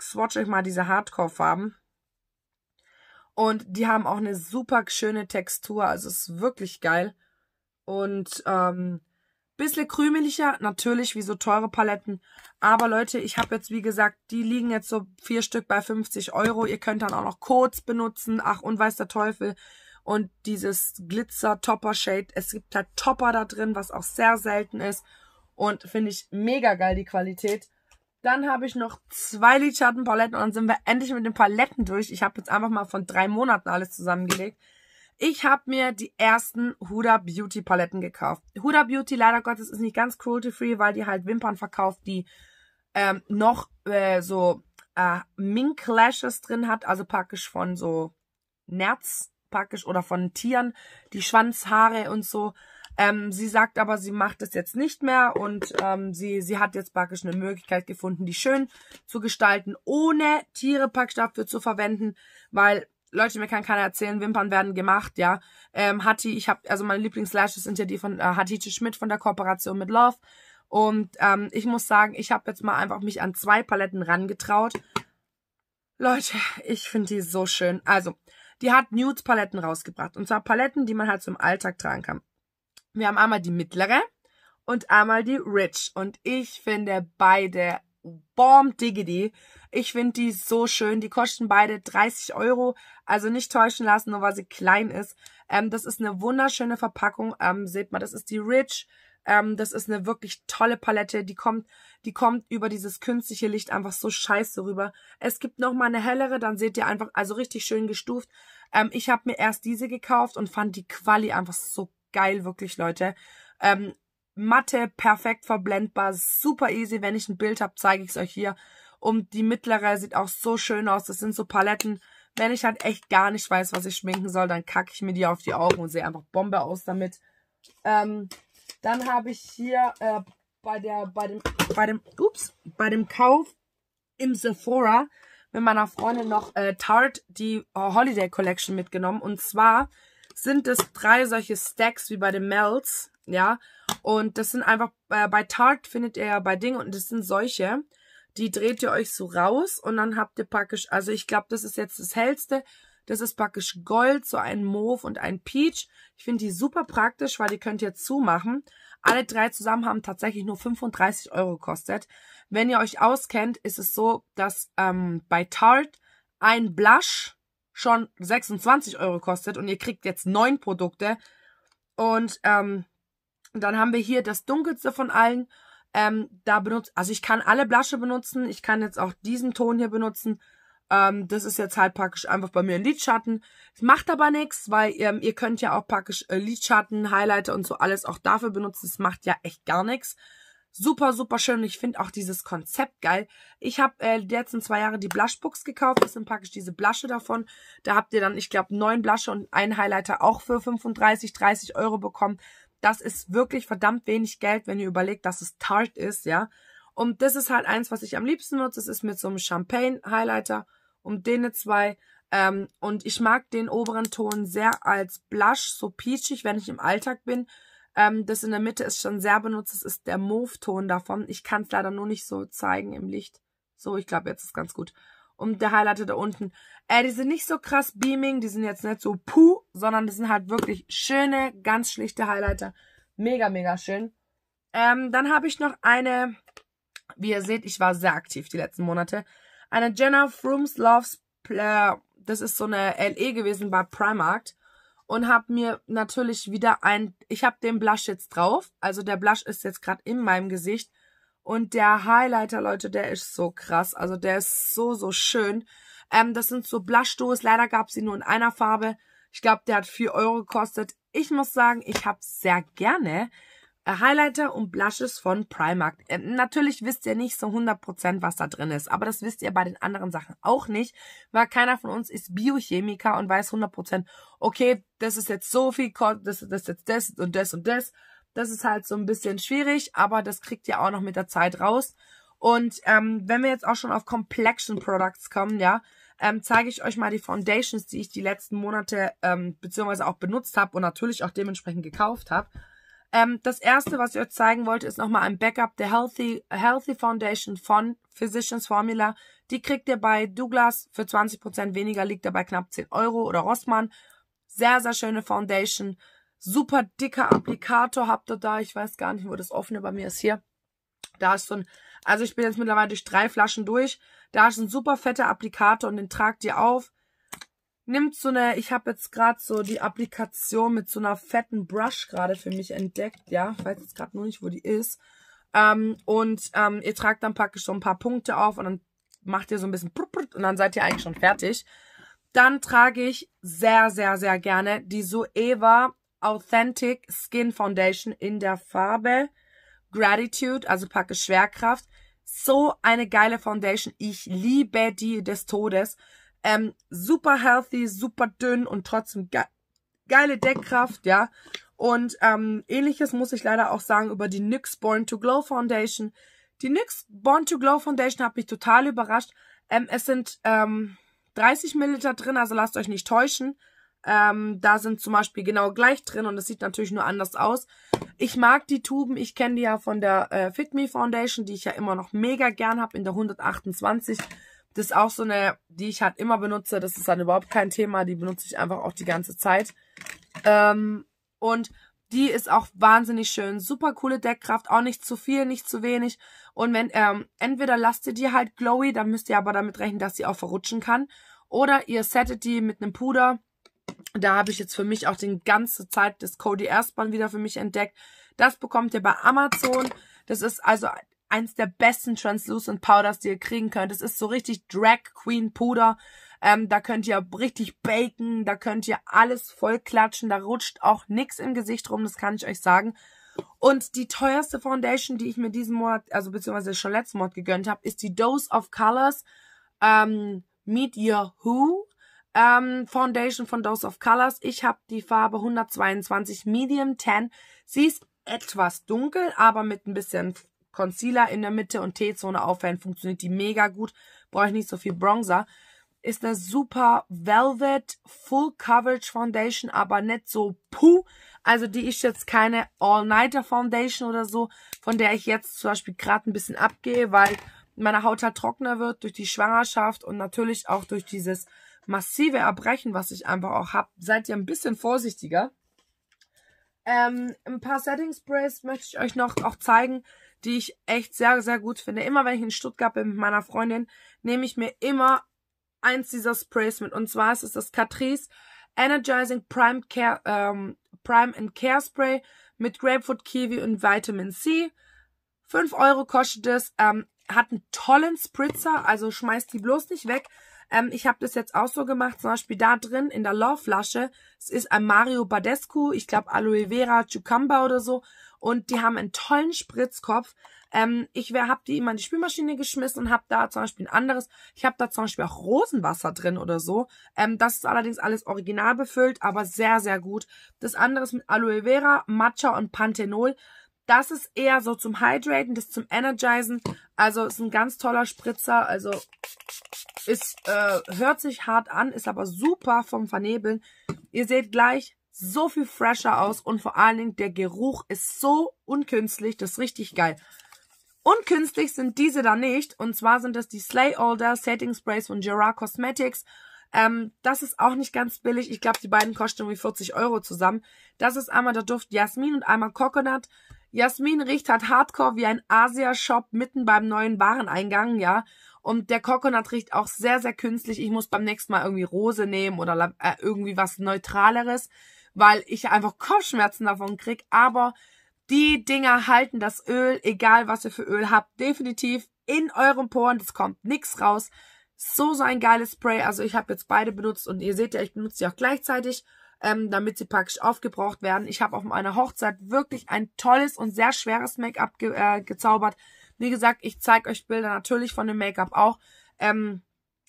swatch euch mal diese Hardcore-Farben. Und die haben auch eine super schöne Textur. Also es ist wirklich geil. Und ähm, bisschen krümeliger, natürlich, wie so teure Paletten. Aber Leute, ich habe jetzt, wie gesagt, die liegen jetzt so vier Stück bei 50 Euro. Ihr könnt dann auch noch Codes benutzen. Ach, und weiß der Teufel und dieses Glitzer Topper Shade. Es gibt halt Topper da drin, was auch sehr selten ist und finde ich mega geil die Qualität. Dann habe ich noch zwei Lidschattenpaletten und dann sind wir endlich mit den Paletten durch. Ich habe jetzt einfach mal von drei Monaten alles zusammengelegt. Ich habe mir die ersten Huda Beauty Paletten gekauft. Huda Beauty leider Gottes ist nicht ganz cruelty free, weil die halt Wimpern verkauft, die ähm, noch äh, so äh, Mink Lashes drin hat, also praktisch von so Nerz praktisch oder von Tieren, die Schwanzhaare und so. Ähm, sie sagt aber, sie macht das jetzt nicht mehr und ähm, sie, sie hat jetzt praktisch eine Möglichkeit gefunden, die schön zu gestalten, ohne Tiere praktisch dafür zu verwenden, weil Leute, mir kann keiner erzählen, Wimpern werden gemacht, ja. Ähm, Hatti, ich habe also meine Lieblingslashes sind ja die von äh, Hatice Schmidt von der Kooperation mit Love. Und ähm, ich muss sagen, ich habe jetzt mal einfach mich an zwei Paletten rangetraut. Leute, ich finde die so schön. Also, die hat Nudes-Paletten rausgebracht. Und zwar Paletten, die man halt zum Alltag tragen kann. Wir haben einmal die mittlere und einmal die Rich. Und ich finde beide Bomb Diggity. Ich finde die so schön. Die kosten beide 30 Euro. Also nicht täuschen lassen, nur weil sie klein ist. Ähm, das ist eine wunderschöne Verpackung. Ähm, seht mal, das ist die Rich ähm, das ist eine wirklich tolle Palette. Die kommt, die kommt über dieses künstliche Licht einfach so scheiße rüber. Es gibt noch mal eine hellere, dann seht ihr einfach, also richtig schön gestuft. Ähm, ich habe mir erst diese gekauft und fand die Quali einfach so geil, wirklich, Leute. Ähm, matte, perfekt verblendbar, super easy. Wenn ich ein Bild habe, zeige ich es euch hier. Und die mittlere sieht auch so schön aus. Das sind so Paletten. Wenn ich halt echt gar nicht weiß, was ich schminken soll, dann kacke ich mir die auf die Augen und sehe einfach Bombe aus damit. Ähm, dann habe ich hier äh, bei der, bei dem, bei dem, ups, bei dem Kauf im Sephora mit meiner Freundin noch äh, Tarte die äh, Holiday Collection mitgenommen. Und zwar sind es drei solche Stacks wie bei den Melts, ja. Und das sind einfach, äh, bei Tarte findet ihr ja bei Ding und das sind solche. Die dreht ihr euch so raus und dann habt ihr praktisch, also ich glaube, das ist jetzt das hellste das ist praktisch Gold, so ein Mauve und ein Peach. Ich finde die super praktisch, weil die könnt ihr zumachen. Alle drei zusammen haben tatsächlich nur 35 Euro gekostet. Wenn ihr euch auskennt, ist es so, dass ähm, bei Tarte ein Blush schon 26 Euro kostet und ihr kriegt jetzt neun Produkte. Und ähm, dann haben wir hier das dunkelste von allen. Ähm, da benutzt, also ich kann alle Blasche benutzen. Ich kann jetzt auch diesen Ton hier benutzen. Ähm, das ist jetzt halt praktisch einfach bei mir ein Lidschatten. Das macht aber nichts, weil ähm, ihr könnt ja auch praktisch äh, Lidschatten, Highlighter und so alles auch dafür benutzen. Das macht ja echt gar nichts. Super, super schön. Ich finde auch dieses Konzept geil. Ich habe äh, die letzten zwei Jahre die Blushbooks gekauft. Das sind praktisch diese Blasche davon. Da habt ihr dann, ich glaube, neun Blasche und einen Highlighter auch für 35, 30 Euro bekommen. Das ist wirklich verdammt wenig Geld, wenn ihr überlegt, dass es Tarte ist, ja. Und das ist halt eins, was ich am liebsten nutze. Das ist mit so einem Champagne-Highlighter um den zwei. Ähm, und ich mag den oberen Ton sehr als Blush, so peachig, wenn ich im Alltag bin. Ähm, das in der Mitte ist schon sehr benutzt. Das ist der Mauve-Ton davon. Ich kann es leider nur nicht so zeigen im Licht. So, ich glaube, jetzt ist ganz gut. Und der Highlighter da unten. Äh, die sind nicht so krass beaming. Die sind jetzt nicht so puh, sondern das sind halt wirklich schöne, ganz schlichte Highlighter. Mega, mega schön. Ähm, dann habe ich noch eine, wie ihr seht, ich war sehr aktiv die letzten Monate. Eine Jenna Frooms Loves, Player. das ist so eine LE gewesen bei Primark. Und habe mir natürlich wieder ein, ich habe den Blush jetzt drauf. Also der Blush ist jetzt gerade in meinem Gesicht. Und der Highlighter, Leute, der ist so krass. Also der ist so, so schön. Ähm, das sind so Blush-Dos. Leider gab sie nur in einer Farbe. Ich glaube, der hat 4 Euro gekostet. Ich muss sagen, ich habe sehr gerne äh, Highlighter und Blushes von Primark. Äh, natürlich wisst ihr nicht so 100%, was da drin ist, aber das wisst ihr bei den anderen Sachen auch nicht, weil keiner von uns ist Biochemiker und weiß 100%, okay, das ist jetzt so viel, das ist jetzt das und das und das. Das ist halt so ein bisschen schwierig, aber das kriegt ihr auch noch mit der Zeit raus. Und ähm, wenn wir jetzt auch schon auf Complexion Products kommen, ja, ähm, zeige ich euch mal die Foundations, die ich die letzten Monate ähm, beziehungsweise auch benutzt habe und natürlich auch dementsprechend gekauft habe. Ähm, das erste, was ich euch zeigen wollte, ist nochmal ein Backup der Healthy, Healthy Foundation von Physicians Formula. Die kriegt ihr bei Douglas für 20% weniger, liegt dabei knapp 10 Euro oder Rossmann. Sehr, sehr schöne Foundation. Super dicker Applikator habt ihr da. Ich weiß gar nicht, wo das offene bei mir ist. Hier. Da ist so ein, also ich bin jetzt mittlerweile durch drei Flaschen durch. Da ist ein super fetter Applikator und den tragt ihr auf nimmt so eine, ich habe jetzt gerade so die Applikation mit so einer fetten Brush gerade für mich entdeckt, ja, ich weiß jetzt gerade nur nicht, wo die ist. Ähm, und ähm, ihr tragt dann praktisch so ein paar Punkte auf und dann macht ihr so ein bisschen und dann seid ihr eigentlich schon fertig. Dann trage ich sehr, sehr, sehr gerne die Zoeva Authentic Skin Foundation in der Farbe Gratitude, also praktisch Schwerkraft. So eine geile Foundation. Ich liebe die des Todes. Ähm, super healthy, super dünn und trotzdem ge geile Deckkraft, ja. Und ähm, ähnliches muss ich leider auch sagen über die NYX Born to Glow Foundation. Die NYX Born to Glow Foundation hat mich total überrascht. Ähm, es sind ähm, 30 Milliliter drin, also lasst euch nicht täuschen. Ähm, da sind zum Beispiel genau gleich drin und es sieht natürlich nur anders aus. Ich mag die Tuben, ich kenne die ja von der äh, Fit Me Foundation, die ich ja immer noch mega gern habe in der 128. Das ist auch so eine, die ich halt immer benutze. Das ist dann halt überhaupt kein Thema. Die benutze ich einfach auch die ganze Zeit. Ähm, und die ist auch wahnsinnig schön. Super coole Deckkraft, auch nicht zu viel, nicht zu wenig. Und wenn, ähm, entweder lasst ihr die halt glowy, dann müsst ihr aber damit rechnen, dass sie auch verrutschen kann. Oder ihr settet die mit einem Puder. Da habe ich jetzt für mich auch die ganze Zeit das Cody Erstband wieder für mich entdeckt. Das bekommt ihr bei Amazon. Das ist also eins der besten Translucent Powders, die ihr kriegen könnt. Es ist so richtig Drag Queen Puder. Ähm, da könnt ihr richtig baken, da könnt ihr alles voll klatschen, da rutscht auch nichts im Gesicht rum, das kann ich euch sagen. Und die teuerste Foundation, die ich mir diesen Monat, also beziehungsweise schon letzten Monat gegönnt habe, ist die Dose of Colors ähm, Meet Your Who ähm, Foundation von Dose of Colors. Ich habe die Farbe 122 Medium Tan. Sie ist etwas dunkel, aber mit ein bisschen Concealer in der Mitte und T-Zone aufhellen, funktioniert die mega gut. Brauche ich nicht so viel Bronzer. Ist eine super Velvet Full Coverage Foundation, aber nicht so puh. Also die ist jetzt keine All-Nighter Foundation oder so, von der ich jetzt zum Beispiel gerade ein bisschen abgehe, weil meine Haut halt trockener wird durch die Schwangerschaft und natürlich auch durch dieses massive Erbrechen, was ich einfach auch habe. Seid ihr ein bisschen vorsichtiger. Ähm, ein paar Setting Sprays möchte ich euch noch auch zeigen die ich echt sehr, sehr gut finde. Immer wenn ich in Stuttgart bin mit meiner Freundin, nehme ich mir immer eins dieser Sprays mit. Und zwar ist es das Catrice Energizing Prime Care, ähm, Prime and Care Spray mit Grapefruit, Kiwi und Vitamin C. 5 Euro kostet es, ähm, hat einen tollen Spritzer, also schmeißt die bloß nicht weg. Ähm, ich habe das jetzt auch so gemacht, zum Beispiel da drin in der Love-Flasche. Es ist ein Mario Badescu, ich glaube Aloe Vera, Cucumber oder so und die haben einen tollen Spritzkopf. Ähm, ich habe die immer in die Spülmaschine geschmissen und habe da zum Beispiel ein anderes. Ich habe da zum Beispiel auch Rosenwasser drin oder so. Ähm, das ist allerdings alles original befüllt, aber sehr, sehr gut. Das andere ist mit Aloe Vera, Matcha und Panthenol. Das ist eher so zum Hydraten, das zum Energizen. Also ist ein ganz toller Spritzer. Also ist, äh, hört sich hart an, ist aber super vom Vernebeln. Ihr seht gleich, so viel fresher aus und vor allen Dingen der Geruch ist so unkünstlich, das ist richtig geil. Unkünstlich sind diese da nicht und zwar sind das die Slay Older Setting Sprays von Gerard Cosmetics. Ähm, das ist auch nicht ganz billig. Ich glaube, die beiden kosten irgendwie 40 Euro zusammen. Das ist einmal der Duft Jasmin und einmal Coconut. Jasmin riecht halt hardcore wie ein Asia-Shop mitten beim neuen Wareneingang, ja. Und der Coconut riecht auch sehr, sehr künstlich. Ich muss beim nächsten Mal irgendwie Rose nehmen oder äh, irgendwie was Neutraleres weil ich einfach Kopfschmerzen davon kriege. Aber die Dinger halten das Öl, egal was ihr für Öl habt, definitiv in euren Poren. Das kommt nichts raus. So, so ein geiles Spray. Also ich habe jetzt beide benutzt und ihr seht ja, ich benutze sie auch gleichzeitig, ähm, damit sie praktisch aufgebraucht werden. Ich habe auf meiner Hochzeit wirklich ein tolles und sehr schweres Make-up ge äh, gezaubert. Wie gesagt, ich zeige euch Bilder natürlich von dem Make-up auch. Ähm,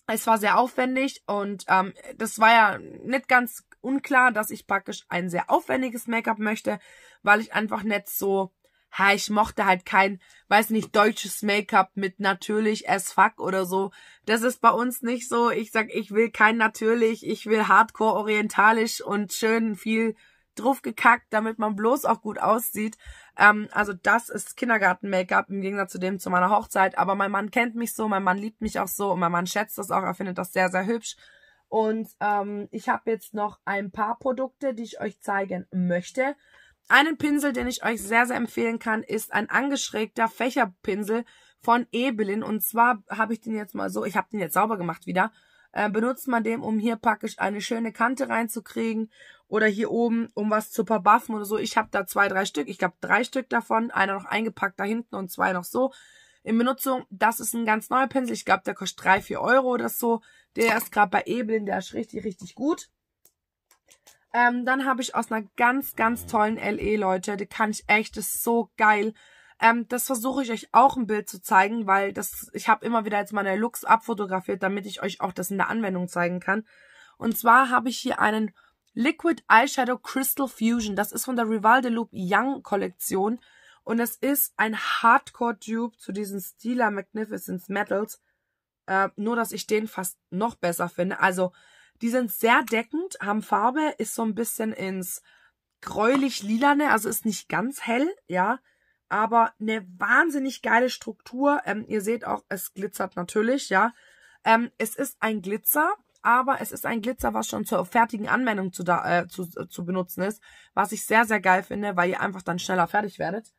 es war sehr aufwendig und ähm, das war ja nicht ganz unklar, dass ich praktisch ein sehr aufwendiges Make-up möchte, weil ich einfach nicht so, ha, ich mochte halt kein, weiß nicht, deutsches Make-up mit natürlich as fuck oder so. Das ist bei uns nicht so. Ich sag, ich will kein natürlich, ich will hardcore orientalisch und schön viel draufgekackt, damit man bloß auch gut aussieht. Ähm, also das ist Kindergarten-Make-up im Gegensatz zu dem zu meiner Hochzeit. Aber mein Mann kennt mich so, mein Mann liebt mich auch so und mein Mann schätzt das auch. Er findet das sehr, sehr hübsch. Und ähm, ich habe jetzt noch ein paar Produkte, die ich euch zeigen möchte. Einen Pinsel, den ich euch sehr, sehr empfehlen kann, ist ein angeschrägter Fächerpinsel von Ebelin. Und zwar habe ich den jetzt mal so, ich habe den jetzt sauber gemacht wieder, äh, benutzt man den, um hier praktisch eine schöne Kante reinzukriegen oder hier oben, um was zu verbuffen oder so. Ich habe da zwei, drei Stück. Ich glaube, drei Stück davon, einer noch eingepackt da hinten und zwei noch so in Benutzung. Das ist ein ganz neuer Pinsel. Ich glaube, der kostet drei, vier Euro oder so. Der ist gerade bei Ebelin, der ist richtig, richtig gut. Ähm, dann habe ich aus einer ganz, ganz tollen LE, Leute. Die kann ich echt, das ist so geil. Ähm, das versuche ich euch auch ein Bild zu zeigen, weil das, ich habe immer wieder jetzt meine Looks abfotografiert, damit ich euch auch das in der Anwendung zeigen kann. Und zwar habe ich hier einen Liquid Eyeshadow Crystal Fusion. Das ist von der Rival de Loop Young Kollektion. Und es ist ein Hardcore-Dupe zu diesen Stila Magnificence Metals. Äh, nur, dass ich den fast noch besser finde. Also, die sind sehr deckend, haben Farbe, ist so ein bisschen ins gräulich-lilane, also ist nicht ganz hell, ja. Aber eine wahnsinnig geile Struktur. Ähm, ihr seht auch, es glitzert natürlich, ja. Ähm, es ist ein Glitzer, aber es ist ein Glitzer, was schon zur fertigen Anwendung zu, da, äh, zu, äh, zu benutzen ist, was ich sehr, sehr geil finde, weil ihr einfach dann schneller fertig werdet.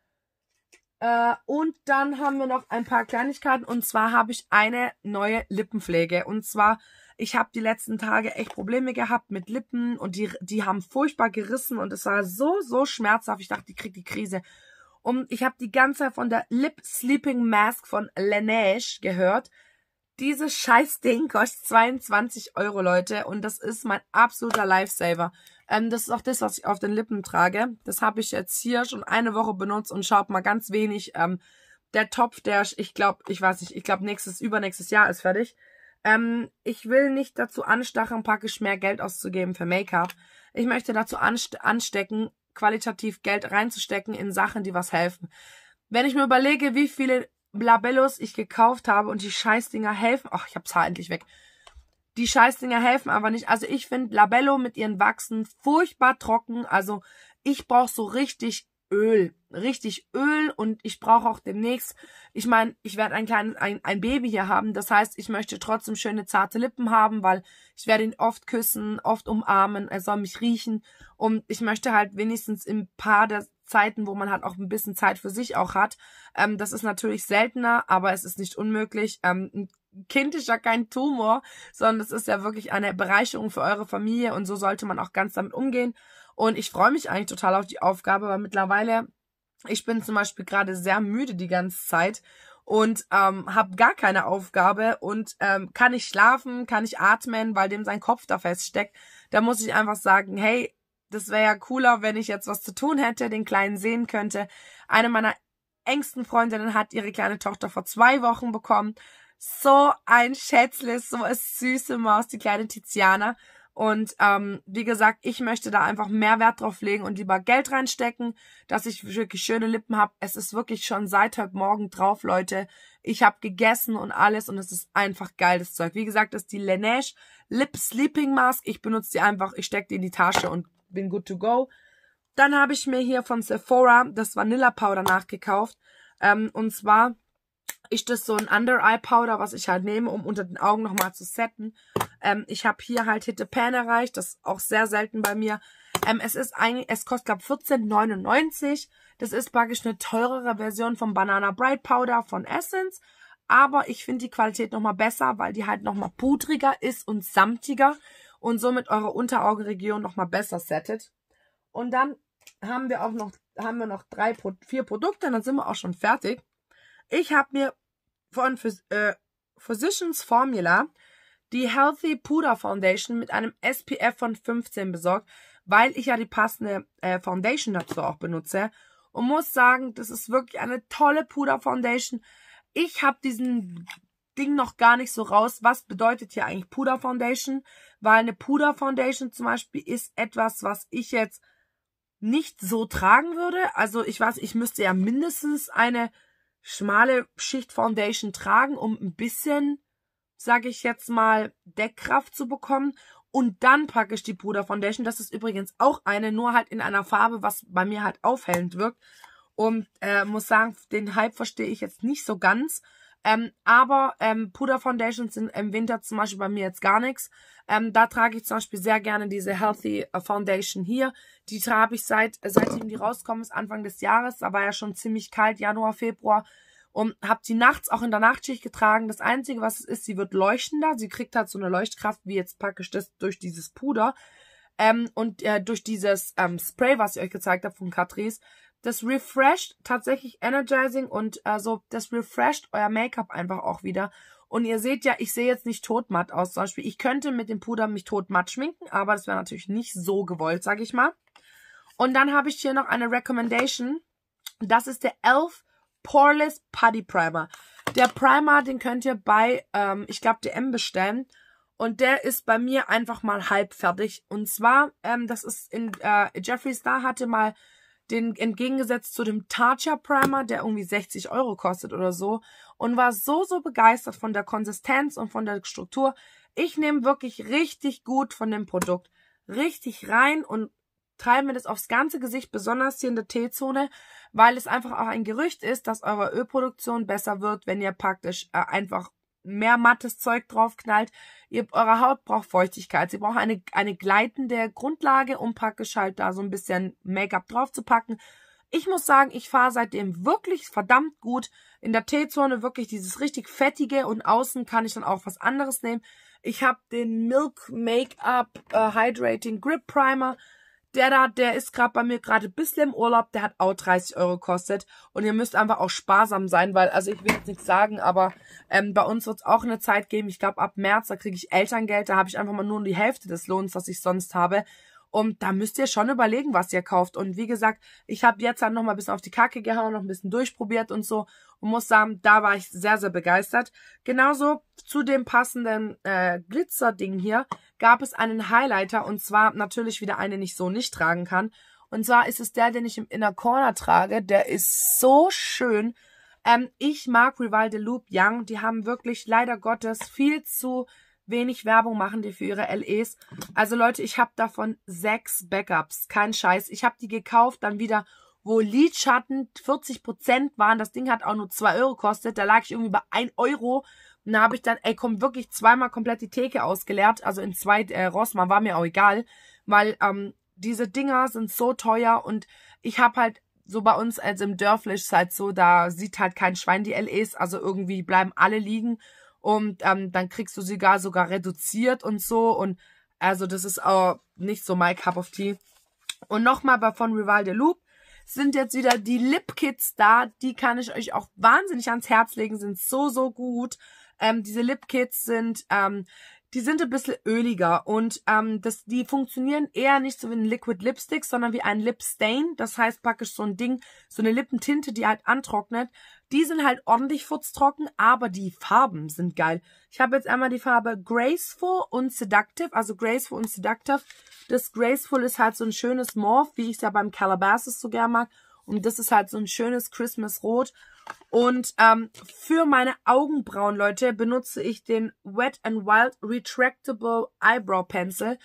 Äh, und dann haben wir noch ein paar Kleinigkeiten. Und zwar habe ich eine neue Lippenpflege. Und zwar, ich habe die letzten Tage echt Probleme gehabt mit Lippen. Und die, die haben furchtbar gerissen. Und es war so, so schmerzhaft. Ich dachte, ich kriege die Krise. Und ich habe die ganze Zeit von der Lip Sleeping Mask von Laneige gehört. Dieses Scheißding kostet 22 Euro, Leute. Und das ist mein absoluter Lifesaver. Ähm, das ist auch das, was ich auf den Lippen trage. Das habe ich jetzt hier schon eine Woche benutzt und schaut mal ganz wenig. Ähm, der Topf, der, ich glaube, ich weiß nicht, ich glaube nächstes, übernächstes Jahr ist fertig. Ähm, ich will nicht dazu anstacheln, praktisch mehr Geld auszugeben für Make-up. Ich möchte dazu anste anstecken, qualitativ Geld reinzustecken in Sachen, die was helfen. Wenn ich mir überlege, wie viele Labellos ich gekauft habe und die Scheißdinger helfen, ach, ich hab's Haar endlich weg die Scheißdinger helfen aber nicht. Also ich finde Labello mit ihren Wachsen furchtbar trocken. Also ich brauche so richtig Öl. Richtig Öl und ich brauche auch demnächst, ich meine, ich werde ein kleines, ein, ein Baby hier haben. Das heißt, ich möchte trotzdem schöne zarte Lippen haben, weil ich werde ihn oft küssen, oft umarmen, er soll mich riechen. Und ich möchte halt wenigstens im Paar der Zeiten, wo man halt auch ein bisschen Zeit für sich auch hat. Ähm, das ist natürlich seltener, aber es ist nicht unmöglich. Ähm, ein Kind ist ja kein Tumor, sondern es ist ja wirklich eine Bereicherung für eure Familie und so sollte man auch ganz damit umgehen. Und ich freue mich eigentlich total auf die Aufgabe, weil mittlerweile, ich bin zum Beispiel gerade sehr müde die ganze Zeit und ähm, habe gar keine Aufgabe und ähm, kann nicht schlafen, kann nicht atmen, weil dem sein Kopf da feststeckt. Da muss ich einfach sagen, hey, das wäre ja cooler, wenn ich jetzt was zu tun hätte, den Kleinen sehen könnte. Eine meiner engsten Freundinnen hat ihre kleine Tochter vor zwei Wochen bekommen, so ein Schätzle, so eine süße Maus, die kleine Tiziana. Und ähm, wie gesagt, ich möchte da einfach mehr Wert drauf legen und lieber Geld reinstecken, dass ich wirklich schöne Lippen habe. Es ist wirklich schon seit heute Morgen drauf, Leute. Ich habe gegessen und alles und es ist einfach geiles Zeug. Wie gesagt, das ist die Laneige Lip Sleeping Mask. Ich benutze die einfach, ich stecke die in die Tasche und bin good to go. Dann habe ich mir hier von Sephora das Vanilla Powder nachgekauft. Ähm, und zwar ist das so ein Under-Eye-Powder, was ich halt nehme, um unter den Augen nochmal zu setten. Ähm, ich habe hier halt Hitte Pan erreicht, das ist auch sehr selten bei mir. Ähm, es ist eigentlich, es kostet glaube ich 14,99. Das ist praktisch eine teurere Version vom Banana Bright Powder von Essence. Aber ich finde die Qualität nochmal besser, weil die halt nochmal pudriger ist und samtiger und somit eure Unteraugenregion nochmal besser settet. Und dann haben wir auch noch, haben wir noch drei, vier Produkte, dann sind wir auch schon fertig. Ich habe mir von Phys äh, Physicians Formula die Healthy Puder Foundation mit einem SPF von 15 besorgt, weil ich ja die passende äh, Foundation dazu auch benutze. Und muss sagen, das ist wirklich eine tolle Puder Foundation. Ich habe diesen Ding noch gar nicht so raus. Was bedeutet hier eigentlich Puder Foundation? Weil eine Puder Foundation zum Beispiel ist etwas, was ich jetzt nicht so tragen würde. Also ich weiß, ich müsste ja mindestens eine schmale Schicht Foundation tragen, um ein bisschen, sage ich jetzt mal, Deckkraft zu bekommen. Und dann packe ich die Puder Foundation. Das ist übrigens auch eine, nur halt in einer Farbe, was bei mir halt aufhellend wirkt. Und äh, muss sagen, den Hype verstehe ich jetzt nicht so ganz. Ähm, aber ähm, Puder Foundations sind im Winter zum Beispiel bei mir jetzt gar nichts. Ähm, da trage ich zum Beispiel sehr gerne diese Healthy äh, Foundation hier. Die trage ich seit äh, seitdem die rauskommen ist, Anfang des Jahres. Da war ja schon ziemlich kalt, Januar, Februar. Und habe die nachts auch in der Nachtschicht getragen. Das Einzige, was es ist, sie wird leuchtender. Sie kriegt halt so eine Leuchtkraft, wie jetzt praktisch das durch dieses Puder. Ähm, und äh, durch dieses ähm, Spray, was ich euch gezeigt habe von Catrice, das refresht tatsächlich energizing und äh, so, das refresht euer Make-up einfach auch wieder. Und ihr seht ja, ich sehe jetzt nicht totmatt aus zum Beispiel. Ich könnte mit dem Puder mich totmatt schminken, aber das wäre natürlich nicht so gewollt, sage ich mal. Und dann habe ich hier noch eine Recommendation. Das ist der Elf Poreless Putty Primer. Der Primer, den könnt ihr bei, ähm, ich glaube, DM bestellen. Und der ist bei mir einfach mal halb fertig. Und zwar, ähm, das ist in, äh, Jeffree Star hatte mal den entgegengesetzt zu dem Tatcha Primer, der irgendwie 60 Euro kostet oder so und war so, so begeistert von der Konsistenz und von der Struktur. Ich nehme wirklich richtig gut von dem Produkt. Richtig rein und treibe mir das aufs ganze Gesicht, besonders hier in der T-Zone, weil es einfach auch ein Gerücht ist, dass eure Ölproduktion besser wird, wenn ihr praktisch äh, einfach mehr mattes Zeug draufknallt. Ihr, eure Haut braucht Feuchtigkeit. Sie braucht eine, eine gleitende Grundlage, um praktisch halt da so ein bisschen Make-up draufzupacken. Ich muss sagen, ich fahre seitdem wirklich verdammt gut. In der T-Zone wirklich dieses richtig fettige und außen kann ich dann auch was anderes nehmen. Ich habe den Milk Make-up äh, Hydrating Grip Primer der da, der ist gerade bei mir gerade bisschen im Urlaub, der hat auch 30 Euro kostet. Und ihr müsst einfach auch sparsam sein, weil, also ich will jetzt nichts sagen, aber ähm, bei uns wird es auch eine Zeit geben. Ich glaube, ab März, da kriege ich Elterngeld, da habe ich einfach mal nur die Hälfte des Lohns, was ich sonst habe. Und da müsst ihr schon überlegen, was ihr kauft. Und wie gesagt, ich habe jetzt dann nochmal ein bisschen auf die Kacke gehauen, noch ein bisschen durchprobiert und so. Und muss sagen, da war ich sehr, sehr begeistert. Genauso zu dem passenden äh, Glitzer-Ding hier gab es einen Highlighter. Und zwar natürlich wieder einen, den ich so nicht tragen kann. Und zwar ist es der, den ich im Inner Corner trage. Der ist so schön. Ähm, ich mag Rival de Loop Young. Die haben wirklich leider Gottes viel zu wenig Werbung machen die für ihre LEs. Also Leute, ich habe davon sechs Backups. Kein Scheiß. Ich habe die gekauft, dann wieder, wo Lidschatten 40% waren. Das Ding hat auch nur 2 Euro kostet. Da lag ich irgendwie bei 1 Euro. Und da habe ich dann, ey, komm, wirklich zweimal komplett die Theke ausgeleert. Also in zwei äh, Rossmann, war mir auch egal. Weil ähm, diese Dinger sind so teuer und ich habe halt so bei uns also im Dörflich ist halt so, da sieht halt kein Schwein die LEs. Also irgendwie bleiben alle liegen und ähm, dann kriegst du sie gar sogar reduziert und so und also das ist auch nicht so my cup of tea. Und nochmal bei von Rival de Loop sind jetzt wieder die Lip Kits da. Die kann ich euch auch wahnsinnig ans Herz legen, sind so, so gut. Ähm, diese Lip Kits sind, ähm, die sind ein bisschen öliger und ähm, das, die funktionieren eher nicht so wie ein Liquid Lipstick, sondern wie ein Lip Stain. Das heißt praktisch so ein Ding, so eine Lippentinte, die halt antrocknet. Die sind halt ordentlich futztrocken, aber die Farben sind geil. Ich habe jetzt einmal die Farbe Graceful und Seductive, also Graceful und Seductive. Das Graceful ist halt so ein schönes Morph, wie ich es ja beim Calabasas so gern mag. Und das ist halt so ein schönes Christmas Rot. Und ähm, für meine Augenbrauen, Leute, benutze ich den Wet and Wild Retractable Eyebrow Pencil.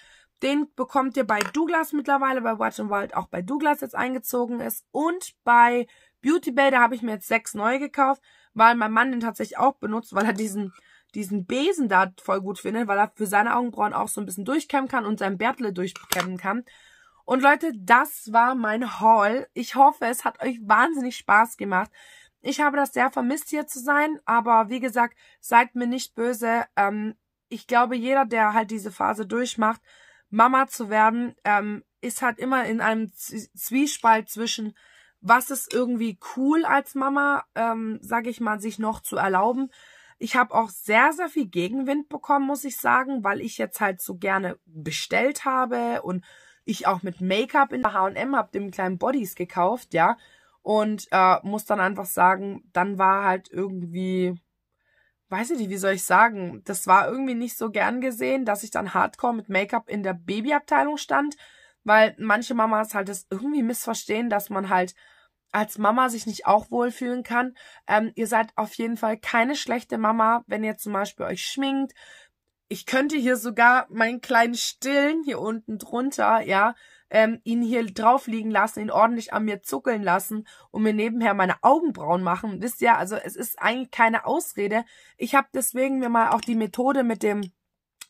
Den bekommt ihr bei Douglas mittlerweile, bei Wet and Wild auch bei Douglas jetzt eingezogen ist und bei Beauty Bay, da habe ich mir jetzt sechs neue gekauft, weil mein Mann den tatsächlich auch benutzt, weil er diesen diesen Besen da voll gut findet, weil er für seine Augenbrauen auch so ein bisschen durchkämmen kann und sein Bärtle durchkämmen kann. Und Leute, das war mein Haul. Ich hoffe, es hat euch wahnsinnig Spaß gemacht. Ich habe das sehr vermisst, hier zu sein, aber wie gesagt, seid mir nicht böse. Ähm, ich glaube, jeder, der halt diese Phase durchmacht, Mama zu werden, ähm, ist halt immer in einem Z Zwiespalt zwischen was ist irgendwie cool als Mama, ähm, sage ich mal, sich noch zu erlauben. Ich habe auch sehr, sehr viel Gegenwind bekommen, muss ich sagen, weil ich jetzt halt so gerne bestellt habe und ich auch mit Make-up in der H&M habe dem kleinen Bodies gekauft, ja. Und äh, muss dann einfach sagen, dann war halt irgendwie, weiß ich nicht, wie soll ich sagen, das war irgendwie nicht so gern gesehen, dass ich dann hardcore mit Make-up in der Babyabteilung stand weil manche Mamas halt das irgendwie missverstehen, dass man halt als Mama sich nicht auch wohlfühlen kann. Ähm, ihr seid auf jeden Fall keine schlechte Mama, wenn ihr zum Beispiel euch schminkt. Ich könnte hier sogar meinen kleinen Stillen hier unten drunter, ja, ähm, ihn hier drauf liegen lassen, ihn ordentlich an mir zuckeln lassen und mir nebenher meine Augenbrauen machen. Wisst ihr, also es ist eigentlich keine Ausrede. Ich habe deswegen mir mal auch die Methode mit dem,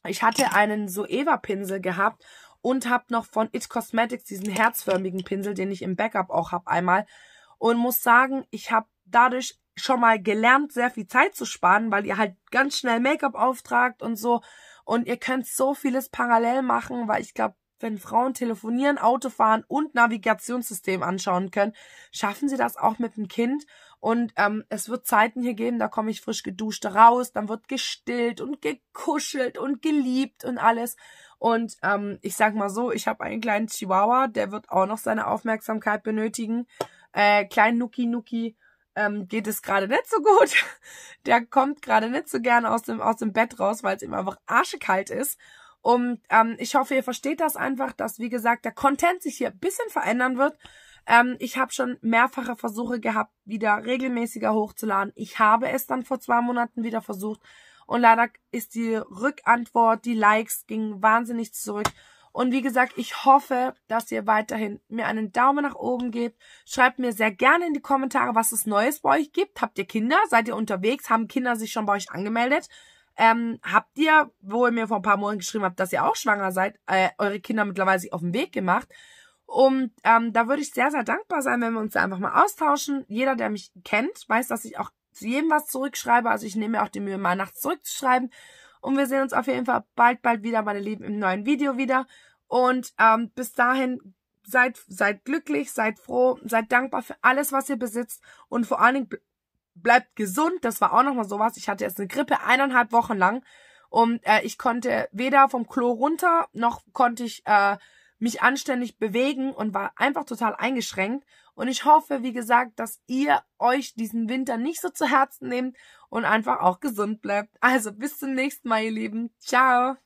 ich hatte einen Soeva-Pinsel gehabt und habe noch von It Cosmetics diesen herzförmigen Pinsel, den ich im Backup auch habe einmal. Und muss sagen, ich habe dadurch schon mal gelernt, sehr viel Zeit zu sparen, weil ihr halt ganz schnell Make-up auftragt und so. Und ihr könnt so vieles parallel machen, weil ich glaube, wenn Frauen telefonieren, Auto fahren und Navigationssystem anschauen können, schaffen sie das auch mit dem Kind. Und ähm, es wird Zeiten hier geben, da komme ich frisch geduscht raus, dann wird gestillt und gekuschelt und geliebt und alles. Und ähm, ich sag mal so, ich habe einen kleinen Chihuahua, der wird auch noch seine Aufmerksamkeit benötigen. Äh, klein Nuki Nuki ähm, geht es gerade nicht so gut. [laughs] Der kommt gerade nicht so gerne aus dem, aus dem Bett raus, weil es ihm einfach arschekalt ist. Und ähm, ich hoffe, ihr versteht das einfach, dass, wie gesagt, der Content sich hier ein bisschen verändern wird. Ähm, ich habe schon mehrfache Versuche gehabt, wieder regelmäßiger hochzuladen. Ich habe es dann vor zwei Monaten wieder versucht. Und leider ist die Rückantwort, die Likes gingen wahnsinnig zurück. Und wie gesagt, ich hoffe, dass ihr weiterhin mir einen Daumen nach oben gebt. Schreibt mir sehr gerne in die Kommentare, was es Neues bei euch gibt. Habt ihr Kinder? Seid ihr unterwegs? Haben Kinder sich schon bei euch angemeldet? Ähm, habt ihr, wo ihr mir vor ein paar Monaten geschrieben habt, dass ihr auch schwanger seid, äh, eure Kinder mittlerweile sich auf den Weg gemacht? Und ähm, da würde ich sehr, sehr dankbar sein, wenn wir uns da einfach mal austauschen. Jeder, der mich kennt, weiß, dass ich auch zu jedem was zurückschreibe. Also ich nehme mir auch die Mühe, mal nachts zurückzuschreiben. Und wir sehen uns auf jeden Fall bald, bald wieder, meine Lieben, im neuen Video wieder. Und ähm, bis dahin seid, seid glücklich, seid froh, seid dankbar für alles, was ihr besitzt. Und vor allen Dingen bleibt gesund. Das war auch nochmal sowas. Ich hatte jetzt eine Grippe eineinhalb Wochen lang. Und äh, ich konnte weder vom Klo runter, noch konnte ich äh, mich anständig bewegen und war einfach total eingeschränkt. Und ich hoffe, wie gesagt, dass ihr euch diesen Winter nicht so zu Herzen nehmt und einfach auch gesund bleibt. Also bis zum nächsten Mal, ihr Lieben. Ciao.